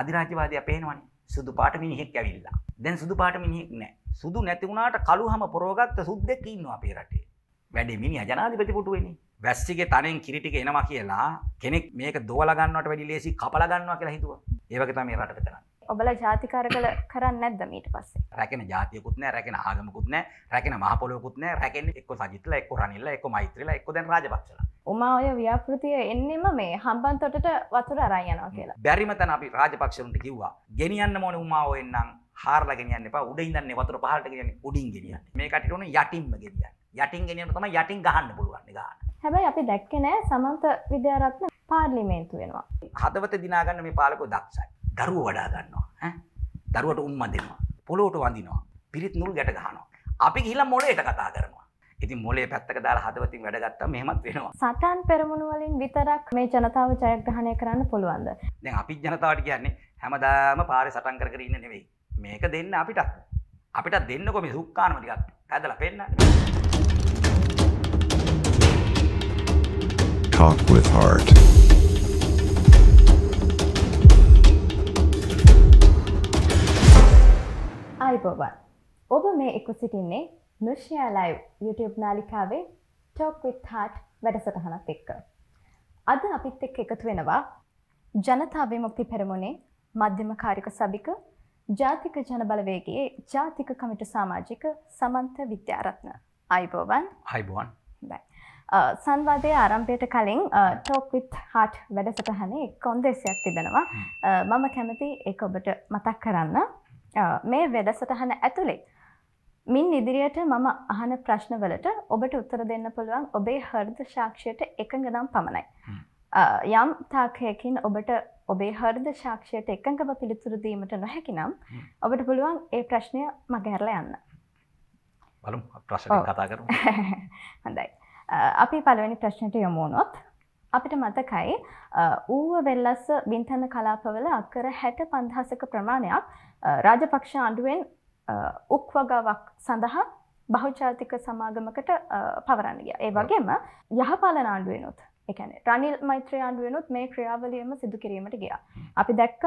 අධිරාජ්‍යවාදය පේනවනේ සුදු පාට මිනිහෙක් ඇවිල්ලා. දැන් සුදු පාට මිනිහෙක් නැහැ. සුදු නැති වුණාට කළුහම පොරවගත්ත සුද්දෙක් ඉන්නවා අපේ රටේ. වැඩේ මිනිහා ජනාධිපති පුටුවේනේ. වැස්සිගේ තනෙන් කිරිටික එනවා කියලා කෙනෙක් මේක දෝලා ගන්නවට වැඩි ලේසි කපලා ගන්නවා කියලා හිතුවා. ඒ වගේ තමයි මේ රටට කරන්නේ. ඔබල ජාතිකාර කළ කරන්න නැද්ද මීට පස්සේ රැකෙන ජාතියකුත්නෑ රැකෙන ආගමකුත්නෑ රැකෙන මහපොලොකුත්නෑ රැකෙන එක් සජිතල එක් රනිල්ල එක් මෛත්‍රල එක් දැන් රජපක්ෂල උමා ඔය ව්‍යාපෘතිය එන්නෙම මේ හම්බන් තොටට වතුර අරයනවා කියලා බැරිමතන අපි රාජපක්ෂරුන්ට කිව්වා ගෙනියන්න මොන උමාව එන්නම් හාරලා ගෙනියන්න එපා උඩින් දන්නේ වතුර පහළට ගෙනියන්න උඩින් ගෙනියන්න මේ කටට උනේ යටින්ම ගෙනියන්න යටින් ගෙනියන්න තමයි යටින් ගහන්න පුළුවන් ගන්න හැබැයි අපි දැක්කේ නෑ සමන්ත විද්‍යාරත්න පාර්ලිමේන්තු වෙනවා හදවත දිනාගන්න මේ පාලකෝ දක්ෂයි දරුව වඩා ගන්නවා දරුවට උම්ම දෙනවා පොළොට වඳනවා පිරිත් මුල් ගැට ගහනවා අපි ගිහිලා මොලේට කතා කරනවා ඉතින් මොලේ පැත්තක දාලා හදවතින් වැඩගත්තා මෙහෙමත් වෙනවා සටන් පෙරමුණු වලින් විතරක් මේ ජනතාව ජයග්‍රහණය කරන්න පුළුවන්ද දැන් අපි ජනතාවට කියන්නේ හැමදාම පාරේ සටන් කර කර ඉන්න නෙවෙයි මේක දෙන්න අපිට අපිට දෙන්නකො මේ සුක්කානම ටිකක් ඇදලා පෙන්නන්න Talk with Heart. අයිබෝවන් ඔබ මේ එක්ව සිටින්නේ නුෂ්‍යයා ලයිව් YouTube නාලිකාවේ ටෝක් විත් හට් වැඩසටහනක් එක්ක. අද අපිත් එක් එකතු වෙනවා ජනතා විමුක්ති පෙරමුණේ මධ්‍යම කාරික සභික ජාතික ජනබලවේගේ ජාතික කමිටු සාමාජික සමන්ත විද්‍යාරත්න අයිබෝවන් හයිබෝන් සංවාදය ආරම්භයට කලින් ටෝක් විත් හට් වැඩසටහනේ කොන්දේසියක් තිබෙනවා මම කැමති ඒ ඔබට මතක් කරන්න මේ වැඩසටහන ඇතුළේ මින් ඉදිරියට මම අහන ප්‍රශ්නවලට ඔබට උත්තර දෙන්න පුළුවන් ඔබේ හර්ද ශාක්ෂයට එකඟ නම් පමණයි. යම් තාකයකින් ඔබට ඔබේ හර්ද ශාක්ෂයට එකඟව පිළිතුරු දීමට නොහැකි නම් ඔබට පුළුවන් ඒ ප්‍රශ්නය මගහැරලා යන්න. බලමු ප්‍රශ්න කතා කරමු. හොඳයි. අපි පළවෙනි ප්‍රශ්නයට යමු වුණොත් අපිට මතකයි ඌව වෙල්ලස්ස බින්තන්න කලාපවල අක්කර හැට පන්දහසක ප්‍රමාණයක් රාජපක්ෂ අඩුවෙන් උක්වගාවක් සඳහා බහුජාතික සමාගමකට පවරන්න ගිය. ඒ වගේම යහපාල නාණ්ඩුවෙනුත් එකන රනිල් මෛත්‍රය ආණ්ඩුවෙනුත් මේ ක්‍රියාවලියම සිදු කිරීමට ගියා. අපි දැක්ක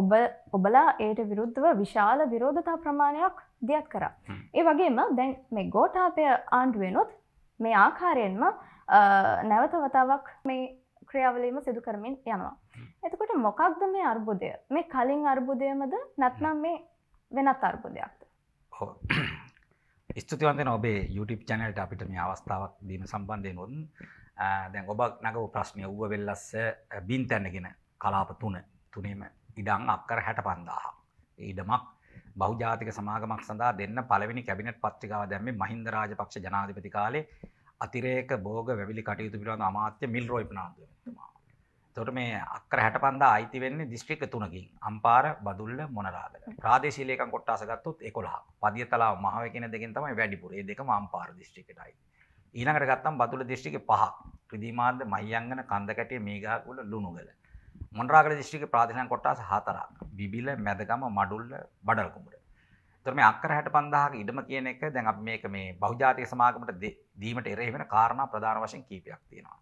ඔබ ඔබලා ඒයට විරුද්ධව විශාල විරෝධතා ප්‍රමාණයක් දියත් කරා. ඒ වගේම දැන් මේ ගෝටාපය ආණ්ඩුවෙනුත් මේ ආකාරයෙන්ම නැවත වතාවක් මේ ක්‍රියාවලීම සිදු කරමින් යනවා. එතකොට මොකක්ද මේ අර්බුදය මේ කලින් අර්බුදයමද නැත්නම් මේ වෙනත් අර්බුදයක්ද. ස්තුතිවන්තෙන ඔබේ YouTube චැනලට අපිට මේ අවස්ථාවක් දීම සම්බන්ධය නොන් දැන් ඔබක් නගව ප්‍රශ්නය ව්ව වෙල්ලස්ස බින් තැන්නගෙන කලාප තුන තුනේම ඉඩං අක්කර හැට පන්දාහ. ඉඩමක් බෞජාතික සමාගමක් සඳහා දෙන්න පළවෙනි කැබිනට පත්්‍රිකාව දැම මහින්ද රාජපක්ෂ ජනාධිපති කාලේ අතිරේක බෝග වැවිලි කටයුතු පිළිබඳ අමාත්‍ය මිල් රෝයි ප්‍රනාන්දුතුමා. එතකොට මේ අක්කර 65000 අයිති වෙන්නේ දිස්ත්‍රික්ක තුනකින්. අම්පාර, බදුල්ල, මොනරාගල. ප්‍රාදේශීය ලේකම් කොට්ටාස ගත්තොත් 11ක්. පදියතලාව මහවැ කියන දෙකෙන් තමයි වැඩිපුර. මේ දෙකම අම්පාර දිස්ත්‍රික්කයටයි. ඊළඟට ගත්තම් බදුල්ල දිස්ත්‍රික්කේ පහක්. ක්‍රිදිමාන්ද, මහියංගන, කන්දකැටිය, මේඝාගොඩ, ලුණුගල. මොනරාගල දිස්ත්‍රික්කේ ප්‍රාදේශීය කොට්ටාස හතරක්. බිබිල, මැදගම, මඩුල්ල, බඩල්කුඹුර. තොරම අක්කර හැට පන්දාහක ඉඩම කියන එක දැන් අප මේක මේ බෞජාතික සමාගමට දීමට එරෙහි වෙන කාරණා ප්‍රධාන වශයෙන් කීපයක් තියෙනවා.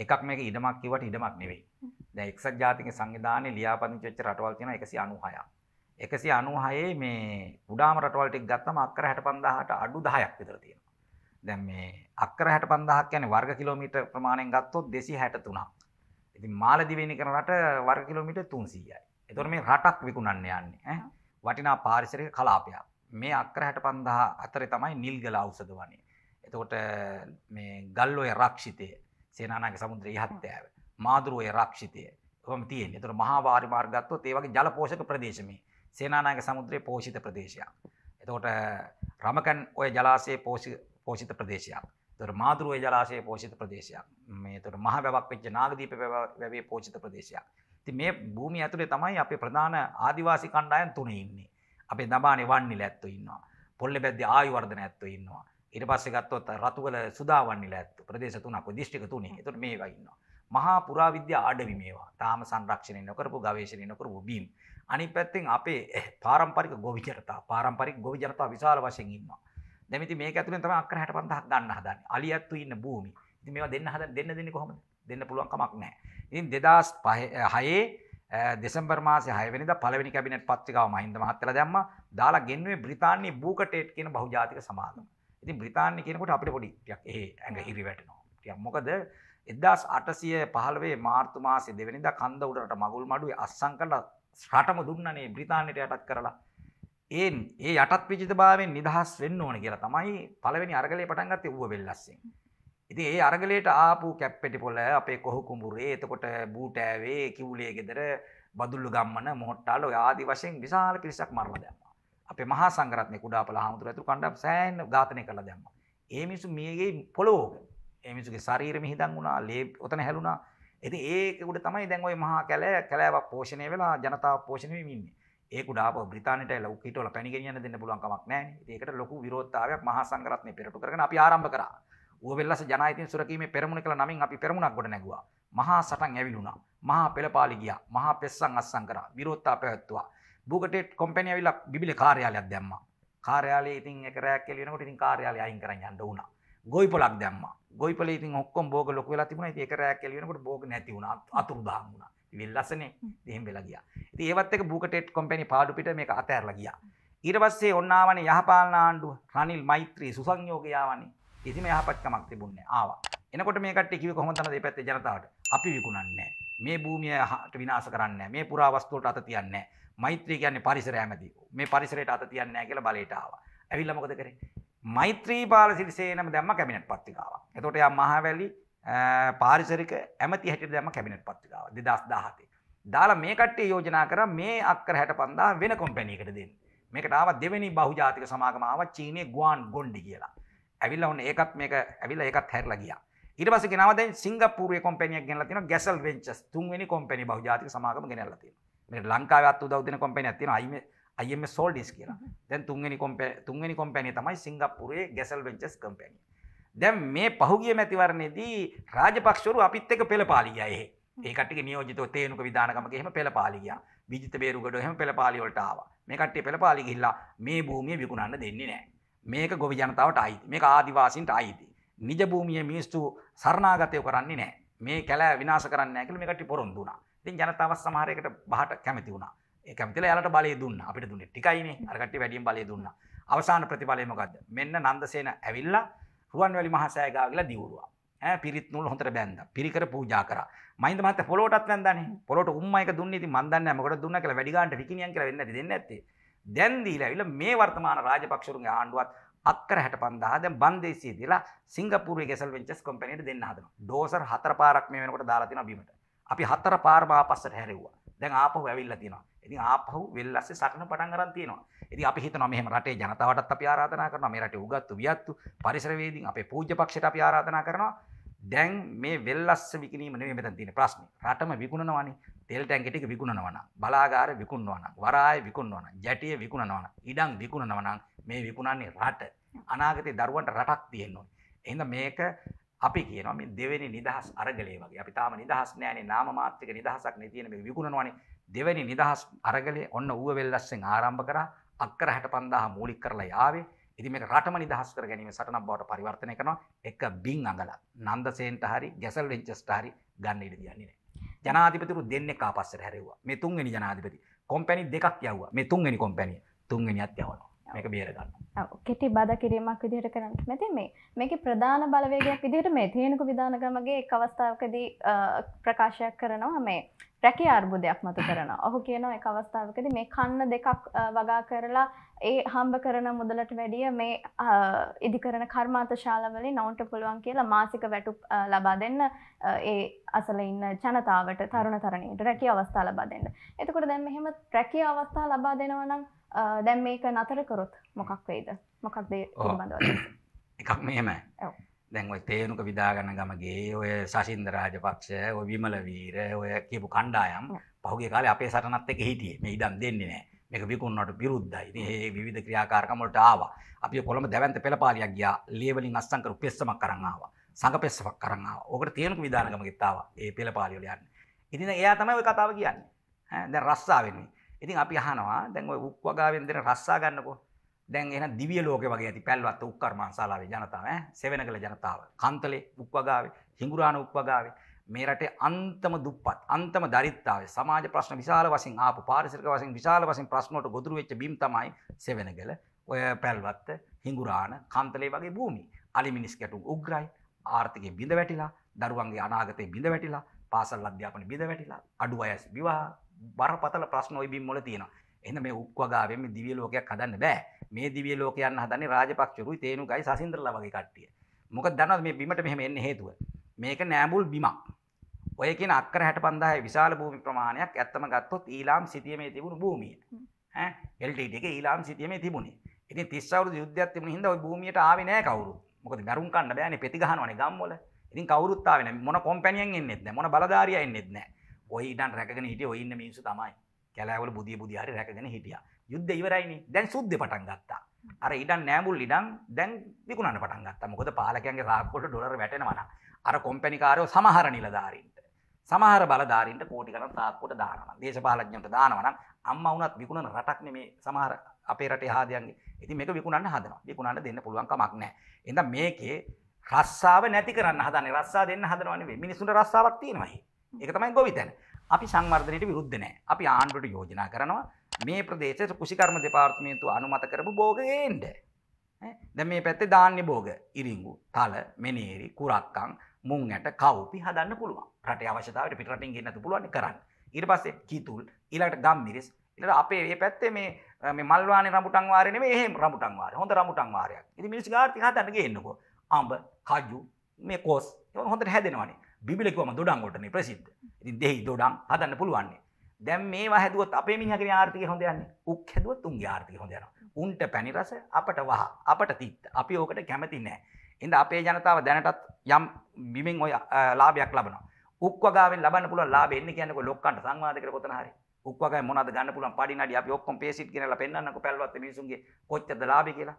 එකක් මේක ඉඩමක් කිවට ඉඩමක් නෙවෙයි. දැන් එක්සත් ජාතික සංවිධානයේ ලියාපදිංචි වෙච්ච රටවල් තියෙනවා 196ක්. 196 මේ කුඩාම රටවල් ටික ගත්තම අක්කර 65000ට අඩු 10ක් විතර තියෙනවා. දැන් මේ අක්කර 65000ක් කියන්නේ වර්ග කිලෝමීටර් ප්‍රමාණයෙන් ගත්තොත් 263ක්. ඉතින් මාලදිවයිනේ කරන රට වර්ග කිලෝමීටර් 300යි. ඒතකොට මේ රටක් විකුණන්න යන්නේ ඈ. වටිනා පාරිසරික කලාපයක් මේ අක්‍ර හැට පන්දහා අතරි තමයි නිල්ගල අවසද වනේ. එතකොට ගල්ලෝය රක්ෂිතය සේනානගේ සමුද්‍ර හත්තෑව මාදුරුවය රක්ෂිතය හම තියෙන් තුර මහාවාරි මාර්ගත්ව ඒවගේ ජලපෝෂක ප්‍රදේශමේ සේනානාගේ සමුද්‍රය පෝෂිත ප්‍රදේශයක්. එතකොට රමකන් ඔය ජලාසේ පෝෂිත ප්‍රදේශයක් තුර මාදුරුවය ජලාශය පෝෂිත ප්‍රදේශයක් මේ තුර මහ වැවක් වෙච්ච නාගදීප වැවේ පෝෂිත ප්‍රදේශයක් ඉතින් මේ භූමිය ඇතුලේ තමයි අපේ ප්‍රධාන ආදිවාසී කණ්ඩායම් තුනේ ඉන්නේ. අපේ දඹානේ වන්නිල ඇත්තෝ ඉන්නවා. පොල්ලෙබැද්දේ ආයුවර්ධන ඇත්තෝ ඉන්නවා. ඊට පස්සේ ගත්තොත් රතුවල සුදා වන්නිල ඇත්තෝ ප්‍රදේශ තුනක් දිස්ත්‍රික්ක තුනේ. ඒතකොට මේවා ඉන්නවා. මහා පුරාවිද්‍යා අඩවි මේවා. තාම සංරක්ෂණය නොකරපු ගවේෂණය නොකරපු බීම්. අනිත් පැත්තෙන් අපේ පාරම්පරික ගොවි ජනතාව, පාරම්පරික ගොවි ජනතාව විශාල වශයෙන් ඉන්නවා. දැන් ඉතින් මේක ඇතුලෙන් තමයි අක්කර 65000ක් ගන්න හදන්නේ. අලියැත්තු ඉන්න භූමි. ඉතින් මේවා දෙන්න හදන දෙන්න දෙන්නේ කොහොමද? දෙන්න පුළුවන් කමක් නැහැ. ඉන් දෙදස් හයේ දෙසම්බර්මාස හයවනි පලවනි කැබිනට පත්තිකාව මහින්ද මහත්තල දැම්ම දාලා ගෙන්වේ බ්‍රතාානය බූකටේට් කියන බහජාතික සමාගම ඉතින් බ්‍රතාානය කෙනකොට අපිට පොඩික් ඒ ඇඟ හිරි වැටනවා මොකද එදදාස් අටසිය පහලවේ මාර්තුමාසය දෙවැනිද කන්ද උඩට මගුල් මඩුවේ අස්සං කල රටම දුන්නනේ බ්‍රතාානයට යටත් කරලා ඒ ඒ යටත් පිචිත භාවෙන් නිදහස් වෙන්න ඕන කියලා තමයි පළවෙනි අරගලේ පටන්ගත්තේ වුව වෙල්ලස්සේ ඉති ඒ අරගලයට ආපු කැප්පෙටි පොල අපේ කොහු කුඹුරේ එතකොට බූටෑවේ කිව්ලේ ගෙදර බදුල්ලු ගම්මන මොහොට්ටාල ආදි වශයෙන් විශාල පිරිසක් මරණ දැම්ම අපේ මහා සංගරත්නය කුඩාපල හාමුදුර ඇතුරු කණ්ඩ සෑන් ඝාතනය කළ දැම්ම ඒ මිනිසු මියගේ පොළෝග එමිසුගේ ශරීර මිහිදන් වුණා ලේ ඔතන හැලුණා ඇති ඒකුට තමයි දැන්වයි මහා කැලෑ කැලෑවක් පෝෂණය වෙලා ජනතාව පෝෂණයමින්නේ ඒකුට අප බ්‍රතානට ලොකටල පැනිගෙනයන දෙන්න පුළුවන්කමක් නෑ ඒකට ලොකු විරෝධාවයක් මහා සංගරත්නය පෙරටු කරන අපි ආරම්භ කරා ඌවෙල්ලස ජනායතන සුරකීමේ පෙරමුණ කළ නමින් අපි පෙරමුණක් ගොඩ නැගුවා. මහා සටන් ඇවිලුණා. මහා පෙළපාලි ගියා. මහා පෙස්සන් අස්සම් කරා. විරෝධතා පැවැත්තුවා. බූගටේට් කොම්පැනි ඇවිල්ලා බිබිලි කාර්යාලයක් දැම්මා. කාර්යාලයේ ඉතින් එක රැයක් එළියනකොට ඉතින් කාර්යාලය අයින් කරන් යන්න වුණා. ගොයිපලක් දැම්මා. ගොයිපලේ ඉතින් ඔක්කොම බෝග ලොකු වෙලා තිබුණා. ඉතින් එක රැයක් එළියනකොට බෝග නැති වුණා. අතුරුදහන් වුණා. විල්ලසනේ. එහෙම වෙලා ගියා. ඉතින් ඒවත් එක්ක බූගටේට් කොම්පැනි පාඩු පිට මේක අතෑරලා ගියා. ඊට පස්සේ ඔන්නාවනේ යහපාලන ආණ්ඩුව රනිල් මෛත්‍රී සුසංයෝගය ආවනේ. කිසිම යහපත්කමක් තිබුණේ ආවා. එනකොට මේ කට්ටිය කිව්වේ කොහොමද තමයි මේ පැත්තේ ජනතාවට අපි විකුණන්නේ මේ භූමිය විනාශ කරන්නේ මේ පුරා වස්තුවලට අත තියන්නේ නැහැ. මෛත්‍රී කියන්නේ පරිසරය ඇමති. මේ පරිසරයට අත තියන්නේ නැහැ කියලා බලයට ආවා. ඇවිල්ලා මොකද කරේ? මෛත්‍රී පාලසිරිසේනම දැම්ම කැබිනට් පත්තිකාවක්. එතකොට යා මහවැලි පාරිසරික ඇමති හැටියට දැම්ම කැබිනට් පත්තිකාව 2017. දාලා මේ කට්ටිය යෝජනා කරා මේ අක්කර 65000 වෙන කම්පැනි එකකට දෙන්න. මේකට ආව දෙවෙනි බහුජාතික සමාගම ආවා චීනයේ ගුවාන් ගොන්ඩි කියලා. ඇවිල්ල ඔන්න ඒකත් මේක ඇවිල්ල ඒකත් හැරලා ගියා ඊට පස්සේ ගෙනවා දැන් සිංගප්පූරුවේ කොම්පැනියක් ගෙනලා තියෙනවා ගැසල් වෙන්චර්ස් තුන්වෙනි කොම්පැනි බහුජාතික සමාගම ගෙනල්ලා තියෙනවා මේ ලංකාවේත් උදව් දෙන කොම්පැනියක් තියෙනවා IMF e, e Soldiers කියලා දැන් තුන්වෙනි කොම්පැනි තුන්වෙනි කොම්පැනි තමයි සිංගප්පූරුවේ ගැසල් වෙන්චර්ස් කොම්පැනි දැන් මේ පහුගිය මැතිවරණයේදී රාජපක්ෂවරු අපිත් එක්ක පෙළපාලි ගියා එහෙ ඒ කට්ටිය නියෝජිත තේනුක විධානකමක එහෙම පෙළපාලි ගියා විජිත බේරුගඩ එහෙම පෙළපාලි වලට ආවා මේ කට්ටිය පෙළපාලි ගිහිල්ලා මේ භූමිය විකුණන්න දෙන්නේ නැහැ මේක ගොවි ජනතාවට අයිති මේ ආදිවාසින්ට අයිති. නිජභූමිය මිනිස්තු සරණාගතය කරන්නේ නෑ මේ කැලෑ විනාස කරන්න ඇකල මේකට පොරොන්දුනා තින් ජනතාව සමහරයකට බහට කැමති වුණා කැමතිල යාලට බලය දුන්න අපිට දුන්න ටිකයිනේ අරකට වැඩියෙන් බලය දුන්න අවසාන ප්‍රතිඵලයමකක්ද මෙන්න නන්දසේන ඇවිල්ලා රුවන් වැලි මහසෑගාගල දියවරුවා පිරිත් නුල් හොඳට බැන්ද පිරිකර පූජා කර මයින්ද මත පොලොටත් නැන්දනේ පොලොට උම්මයික දුන්නේ ඉතින් මන් දන්නේ නැහැ මොකටද දුන්නා කියලා වැඩි ගන්නට විකිනියන් කියලා වෙන්නේ නැති දෙන්නේ නැත්තේ දැන් දීලා ඇවිල්ලා මේ වර්තමාන රාජපක්ෂවරුන්ගේ ආණ්ඩුවත් අක්කර 65000 දැන් බන්දේසිය දීලා සිංගප්පූරුවේ ගැසල් වෙන්චර්ස් කම්පැනියට දෙන්න හදනවා. ඩෝසර් හතර පාරක් මේ වෙනකොට දාලා තිනවා බිමට. අපි හතර පාරම ආපස්සට හැරෙව්වා. දැන් ආපහු ඇවිල්ලා තිනවා. ඉතින් ආපහු වෙල්ලස්සේ සටන පටන් ගන්න තියෙනවා. ඉතින් අපි හිතනවා මෙහෙම රටේ ජනතාවටත් අපි ආරාධනා කරනවා. මේ රටේ උගත්තු වියත්තු පරිසරවේදීන් අපේ පූජ්‍ය පක්ෂයට අපි ආරාධනා කරනවා. දැන් මේ වෙල්ලස්ස විකිනීම නෙමෙයි මෙතන තියෙන ප්‍රශ්නේ. රටම විකුණනවානේ. තෙල් ටැංකිය ටික විකුණනවා නම්, බලාගාර විකුණනවා නම්, වරාය විකුණනවා නම්, ජැටිය විකුණනවා නම්, ඉඩම් විකුණනවා නම් මේ විකුණන්නේ රට. අනාගතේ දරුවන්ට රටක් තියෙන්න ඕනේ. එහෙනම් මේක අපි කියනවා මේ දෙවෙනි නිදහස් අරගලේ වගේ. අපි තාම නිදහස් නෑනේ. නාම මාත්‍රික නිදහසක් නේ තියෙන මේ විකුණනවානේ. දෙවෙනි නිදහස් අරගලේ ඔන්න ඌව වෙල්ලස්සෙන් ආරම්භ කරා. අක්කර 65000 මූලික කරලා යාවේ. ඉතින් මේක රටම නිදහස් කර ගැනීම සටනක් බවට පරිවර්තනය කරනවා එක බින් අඟලක් නන්දසේන්ට හරි ගැසල් වෙන්චස්ට හරි ගන්න ඉඩ දෙන්නේ නැහැ ජනාධිපතිවරු දෙන්නෙක් ආපස්සට හැරෙව්වා මේ තුන්වෙනි ජනාධිපති කොම්පැනි දෙකක් යවුවා මේ තුන්වෙනි කොම්පැනි තුන්වෙනියත් යවනවා මේක බේරගන්න කෙටි බද කිරීමක් විදිහට කරන්න මැති මේ මේක ප්‍රධාන බලවේගයක් විදිහට මේ තියෙනකු විධානගමගේ එක් අවස්ථාවකදී ප්‍රකාශයක් කරනවා මේ රැකි අර්බුදයක් මතු කරන ඔහු කියනවා එක අවස්ථාවකද මේ කන්න දෙකක් වගා කරලා ඒ හම්බ කරන මුදලට වැඩිය මේ ඉදිකරන කර්මාත ශාලවලි නවන්ට පුළුවන් කියලා මාසික වැටු ලබා දෙන්න ඒ අසල ඉන්න ජනතාවට තරුණ තරණයට රැකි අවස්ථා ලබා දෙන්න එතකොට දැම් මෙහෙම රැකි අවස්ථා ලබා දෙනවනම් දැම් මේක නතර කරොත් මොකක් වෙයිද මොකක්ද බඳ එකක් මෙහෙම දැන් ඔයි තේනුක විදාගන්න ගමගේ ඔය සසින්ද රාජපක්ෂ ඔය විමල වීර ඔය කියපු කණ්ඩායම් පහුගේ කාලේ අපේ සටනත් එක හිටියේ මේ ඉඩම් දෙන්නේ නෑ මේක විකුණනට විරුද්ධයි. ඒ විවිධ ක්‍රියාකාරකම් වලට ආවා. අපි කොළඹ දැවැන්ත පෙළපාලියක් ගියා. ලියවලින් අස්සම් කරපු පෙස්සමක් අරන් ආවා. සංඝ පෙස්සමක් අරන් ආවා. ඕකට තේනුක විදානගමකෙත් ආවා. ඒ පෙළපාලිය වල යන්නේ. ඉතින් එයා තමයි ওই කතාව කියන්නේ. ඈ දැන් රස්සාවෙන්නේ. ඉතින් අපි අහනවා දැන් ඔය උක් වගාවෙන් දෙන රස්සා ගන්නකෝ දැන් එහෙනම් දිව්‍ය ලෝකේ වගේ ඇති පැල්වත් උක් කර්මාන්තශාලාවේ ජනතාව ඈ සෙවෙනකල ජනතාව කන්තලේ උක් වගාවේ හිඟුරාන උක් වගාවේ මේ රටේ අන්තම දුප්පත් අන්තම දරිද්‍රතාවය සමාජ ප්‍රශ්න විශාල වශයෙන් ආපු පාරිසරික වශයෙන් විශාල වශයෙන් ප්‍රශ්න වලට ගොදුරු වෙච්ච බිම් තමයි සෙවෙනගල ඔය පැල්වත් හිඟුරාන කන්තලේ වගේ භූමි අලි මිනිස් ගැටුම් උග්‍රයි ආර්ථිකය බිඳ වැටිලා දරුවන්ගේ අනාගතය බිඳ වැටිලා පාසල් අධ්‍යාපන බිඳ වැටිලා අඩු අයස් විවාහ බරපතල ප්‍රශ්න ඔයි බිම්වල තියෙනවා. එහෙනම් මේ උක්වගාවෙන් මේ දිව්‍ය ලෝකයක් හදන්න බෑ. මේ දිව්‍ය ලෝකයන් හදන්නේ රාජපක්ෂරුයි තේනුගයි සසින්දරලා වගේ කට්ටිය. මොකද දන්නවද මේ බිමට මෙහෙම එන්න හේතුව? මේක නෑඹුල් බිමක්. ඔය කියන අක්කර 65000 විශාල භූමි ප්‍රමාණයක් ඇත්තම ගත්තොත් ඊලාම් සිටියමේ තිබුණු භූමිය. ඈ LTT එකේ ඊලාම් සිටියමේ තිබුණේ. ඉතින් 30 අවුරුදු යුද්ධයක් තිබුණ හින්දා ওই භූමියට ආවේ නෑ කවුරුත්. මොකද මරුන් කන්න බෑනේ පෙති ගහනවනේ ගම්වල. ඉතින් කවුරුත් ආවේ නෑ. මොන කොම්පැනියෙන් එන්නෙත් නෑ. මොන බලධාරියා එන්නෙත් නෑ. ඔය ඉටන් රැකගෙන හිටිය ඔයින්න මිනිසු තමයි කැලෑවල බුදිය බුදිහාරි රැකගෙන හිටිය යුද්ධ ඉවරයිනි දැන් සුද්ධ පටන් ගත්තා අර ඉඩන් නෑමුල් ඉඩන් දැන් විකුණන්න පටන් ගත්තා මොකද පාලකයන්ගේ රාක්කොට ඩොලර් වැටෙනවන අර කොම්පැනිකාරයෝ සමහර නිලධාරීන්ට සමහර බලධාරීන්ට කෝටි ගණන් තාක්කොට දානවා දේශපාලඥයන්ට දානවා නම් අම්මා වුණත් විකුණන රටක් නෙමේ සමහර අපේ රටේ ආදයන්ගේ ඉතින් මේක විකුණන්න හදනවා විකුණන්න දෙන්න පුළුවන් කමක් නැහැ එහෙනම් මේකේ රස්සාව නැති කරන්න හදනේ රස්සා දෙන්න හදනවනේ මිනිසුන්ට රස්සාවක් තියෙනවා ඒක තමයි ගොවිතැන. අපි සංවර්ධනයට විරුද්ධ නැහැ. අපි ආණ්ඩුවට යෝජනා කරනවා මේ ප්‍රදේශයේ කෘෂිකර්ම දෙපාර්තමේන්තුව අනුමත කරපු භෝග ගේන්න. දැන් මේ පැත්තේ ධාන්‍ය භෝග, ඉරිඟු, තල, මෙනේරි, කුරක්කන්, මුං ඇට, කව්පි හදන්න පුළුවන්. රටේ අවශ්‍යතාවයට පිට රටින් ගෙන්නත් පුළුවන් කරන්න. ඊට පස්සේ කිතුල්, ඊළඟට ගම්මිරිස්, ඊළඟට අපේ මේ පැත්තේ මේ මේ මල්වානේ රඹුටන් වාරේ නෙමෙයි එහෙම රඹුටන් වාරේ. හොඳ රඹුටන් වාරයක්. ඉතින් මිනිස්සු ගාර්ති හදන්න ගේන්නකෝ. අඹ, කජු, මේ කොස් ඒවා හොඳට හැදෙනවානේ. බිබිලෙකවම දොඩංගොටන ප්‍රසිද්ධ ඉතින් දෙහි දොඩම් හදන්න පුළුවන්නේ දැම් මේ හැදුවත් අපේ මිහකර ආර්ථක හොඳයන්න උක් හැදුවත් තුන් ආර්ථක හොඳයන උන්ට පැනිරස අපට වහ අපට තිත් අපි ඕකට කැමති නෑ එඳ අපේ ජනතාව දැනටත් යම් බිමෙන් ඔය ලාභයක් ලබන උක්වගාවෙන් ලබන්න පුළුවන් ලාභ එන්න කියන්නක ලොක්කන්ට සංවාදකර කොතන හරි උක්වගේ මොනද ගන්න පුළුවන් පඩි නඩි අපි ඔක්කොම පේසිට් කරලා පෙන්වන්නකෝ පැලවත් මිනිසුන්ගේ කොච්චරද ලාභය කියලා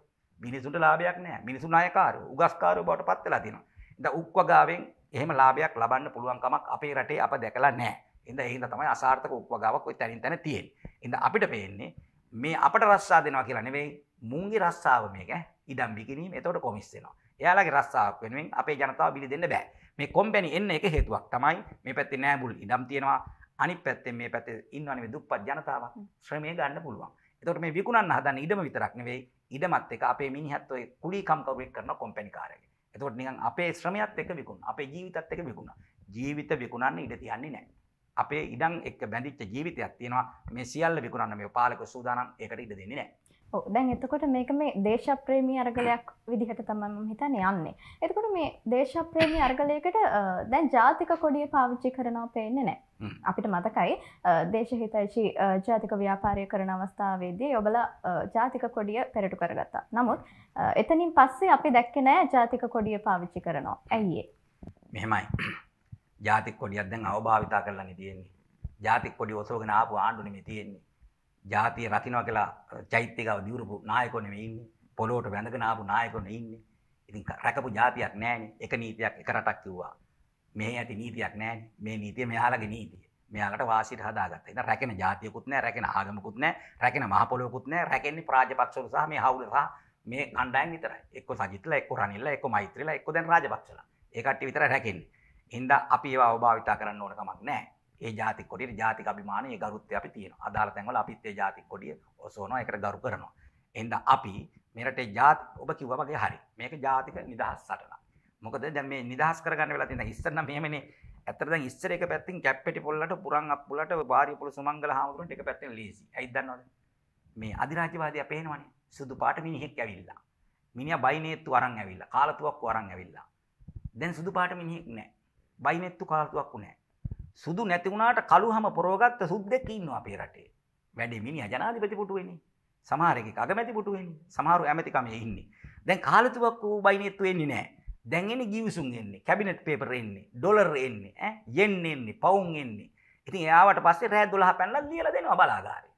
මිනිසුන්ට ලාභයක් නෑ මිනිසුන් නායකාරෝ උගස්කාරෝ බවට පත් වෙලා තියෙනවා ඉතින් උක්වගාවෙන් එහෙම ලාභයක් ලබන්න පුළුවන්කමක් අපේ රටේ අප දැකලා නෑ ඉඳ එහින්ද තමයි අසාර්ථක උපගාවක් ඔය තැනින් තැන තියෙන. ඉඳ අපිට පේන්නේ මේ අපට රස්සා දෙනවා කියලා නෙවෙයි මුන්ගේ රස්සාාව මේක ඉඩම් බිකිරීම එතවට කොමිස්සෙනවා. එයාලගේ රස්සාාවක් වෙනුවෙන් අපේ ජනතාව බිලි දෙන්න බෑ මේ කොම්පැනි එන්න එක හේතුවක් තමයි මේ පැත්ති නෑබුල් ඉඩම් තියෙනවා අනි පැත්තෙන් මේ පැත් ඉන්නවනේ දුප්පත් ජනතාවක් ශ්‍රමය ගන්න පුළුවන්. එතට මේ විකුණන් හදන්න ඉඩම විතරක් නෙවෙයි ඉඩමත් එක අපේ මිනිහත්වය කුලිකම්කවෙක් කරන කොම්පැනිකාරය. එතකොට නිකන් අපේ ශ්‍රමයත් එක්ක විකුණන අපේ ජීවිතත් එක්ක විකුණන ජීවිත විකුණන්න ඉඩ තියන්නේ නැහැ අපේ ඉඩම් එක්ක බැඳිච්ච ජීවිතයක් තියෙනවා මේ සියල්ල විකුණන්න මේ පාලක සූදානම් ඒකට ඉඩ දෙන්නේ නැහැ දැන් එතකොට මේක මේ දේශප්‍රේමී අරගලයක් විදිහට තමම හිතන යන්නේ. එතකොට මේ දේශප්‍රේමී අර්ගලයකට දැන් ජාතික කොඩිය පාවිච්චි කරනවා පේන්නේ නෑ. අපිට මතකයි දේශහිතයිචි ජාතික ව්‍යාපාරය කරන අවස්ථාවේදී ඔබල ජාතික කොඩිය පෙරටු කරගත්තා. නමුත් එතනින් පස්සේ අපි දැක්ක නෑ ජාතික කොඩිය පාවිච්චි කරනවා. ඇයිඒ. මෙහෙමයි. ජාතික කොඩියක් දැන් අවභාවිතා කරලා තියෙන්නේ. ජාතික කොඩි ඔසෝගෙන ආපු ආණ්ඩුනේ තියෙන්නේ. ජාතිය රකිනවා කියලා චෛත්‍යකව දියුරපු නායකෝනේ මේ ඉන්නේ. පොළොවට වැඳගෙන ආපු නායකෝනේ ඉන්නේ. ඉතින් රැකපු ජාතියක් නැහැනේ. එක නීතියක් එක රටක් කිව්වා. මේ ඇති නීතියක් නැහැනේ. මේ නීතිය මෙයාලගේ නීතිය. මෙයාලට වාසියට හදාගත්තා. ඉතින් රැකෙන ජාතියකුත් නැහැ, රැකෙන ආගමකුත් නැහැ, රැකෙන මහ පොළොවකුත් නැහැ. රැකෙන්නේ ප්‍රාජපක්ෂවල සහ මේ හවුල සහ මේ කණ්ඩායම් විතරයි. එක්ක සජිත්ලා, එක්ක රනිල්ලා, එක්ක මෛත්‍රීලා, එක්ක දැන් රාජපක්ෂලා. ඒ කට්ටිය විතරයි රැකෙන්නේ. හින්දා අපි ඒවා අවභාවිතා කරන්න ඕන කමක් නැහැ. ඒ ජාති කොටියට ජාතික අභිමානය ගරුත්වය අපි තියෙන අදාළ තැන්වල අපිත් ඒ ජාතික කොටිය ඔසවනවා ඒකට ගරු කරනවා. එහෙනම් අපි මෙරටේ ජාති ඔබ කිව්වා වගේ හරි. මේක ජාතික නිදහස් සටන. මොකද දැන් මේ නිදහස් කරගන්න වෙලා තියෙන ඉස්සර නම් මෙහෙමනේ ඇත්තට දැන් ඉස්සර එක පැත්තෙන් කැප්පෙටි පොල්ලට පුරන් අප්පුලට වාරි පොළ සුමංගල හාමුදුරන්ට එක පැත්තෙන් ලීසි. ඇයිද දන්නවද? මේ අධිරාජ්‍යවාදීයා පේනවනේ. සුදු පාට මිනිහෙක් ඇවිල්ලා. මිනිහා බයිනේත්තු අරන් ඇවිල්ලා. කාලතුවක්කු අරන් ඇවිල්ලා. දැන් සුදු පාට මිනිහෙක් නැහැ. බයිනේත්තු කාලතුවක්කු නැහැ. සුදු නැති වුණාට කළු හැම පොරවගත්ත සුද්දෙක් ඉන්නවා අපේ රටේ. වැඩි මිනිහා ජනාධිපති පුටුවේනේ. සමහර එකෙක් අගමැති පුටුවේනේ. සමහරු ඇමතිකමේ ඉන්නේ. දැන් කාලතුවක් ඌ බයිනෙත්තු එන්නේ නැහැ. දැන් එන්නේ ගිවිසුම් එන්නේ. කැබිනට් පේපර් එන්නේ. ඩොලර් එන්නේ. ඈ යෙන් එන්නේ. පවුම් එන්නේ. ඉතින් එයාවට පස්සේ රෑ 12 පැනලා දීලා දෙනවා බලාගාරේ.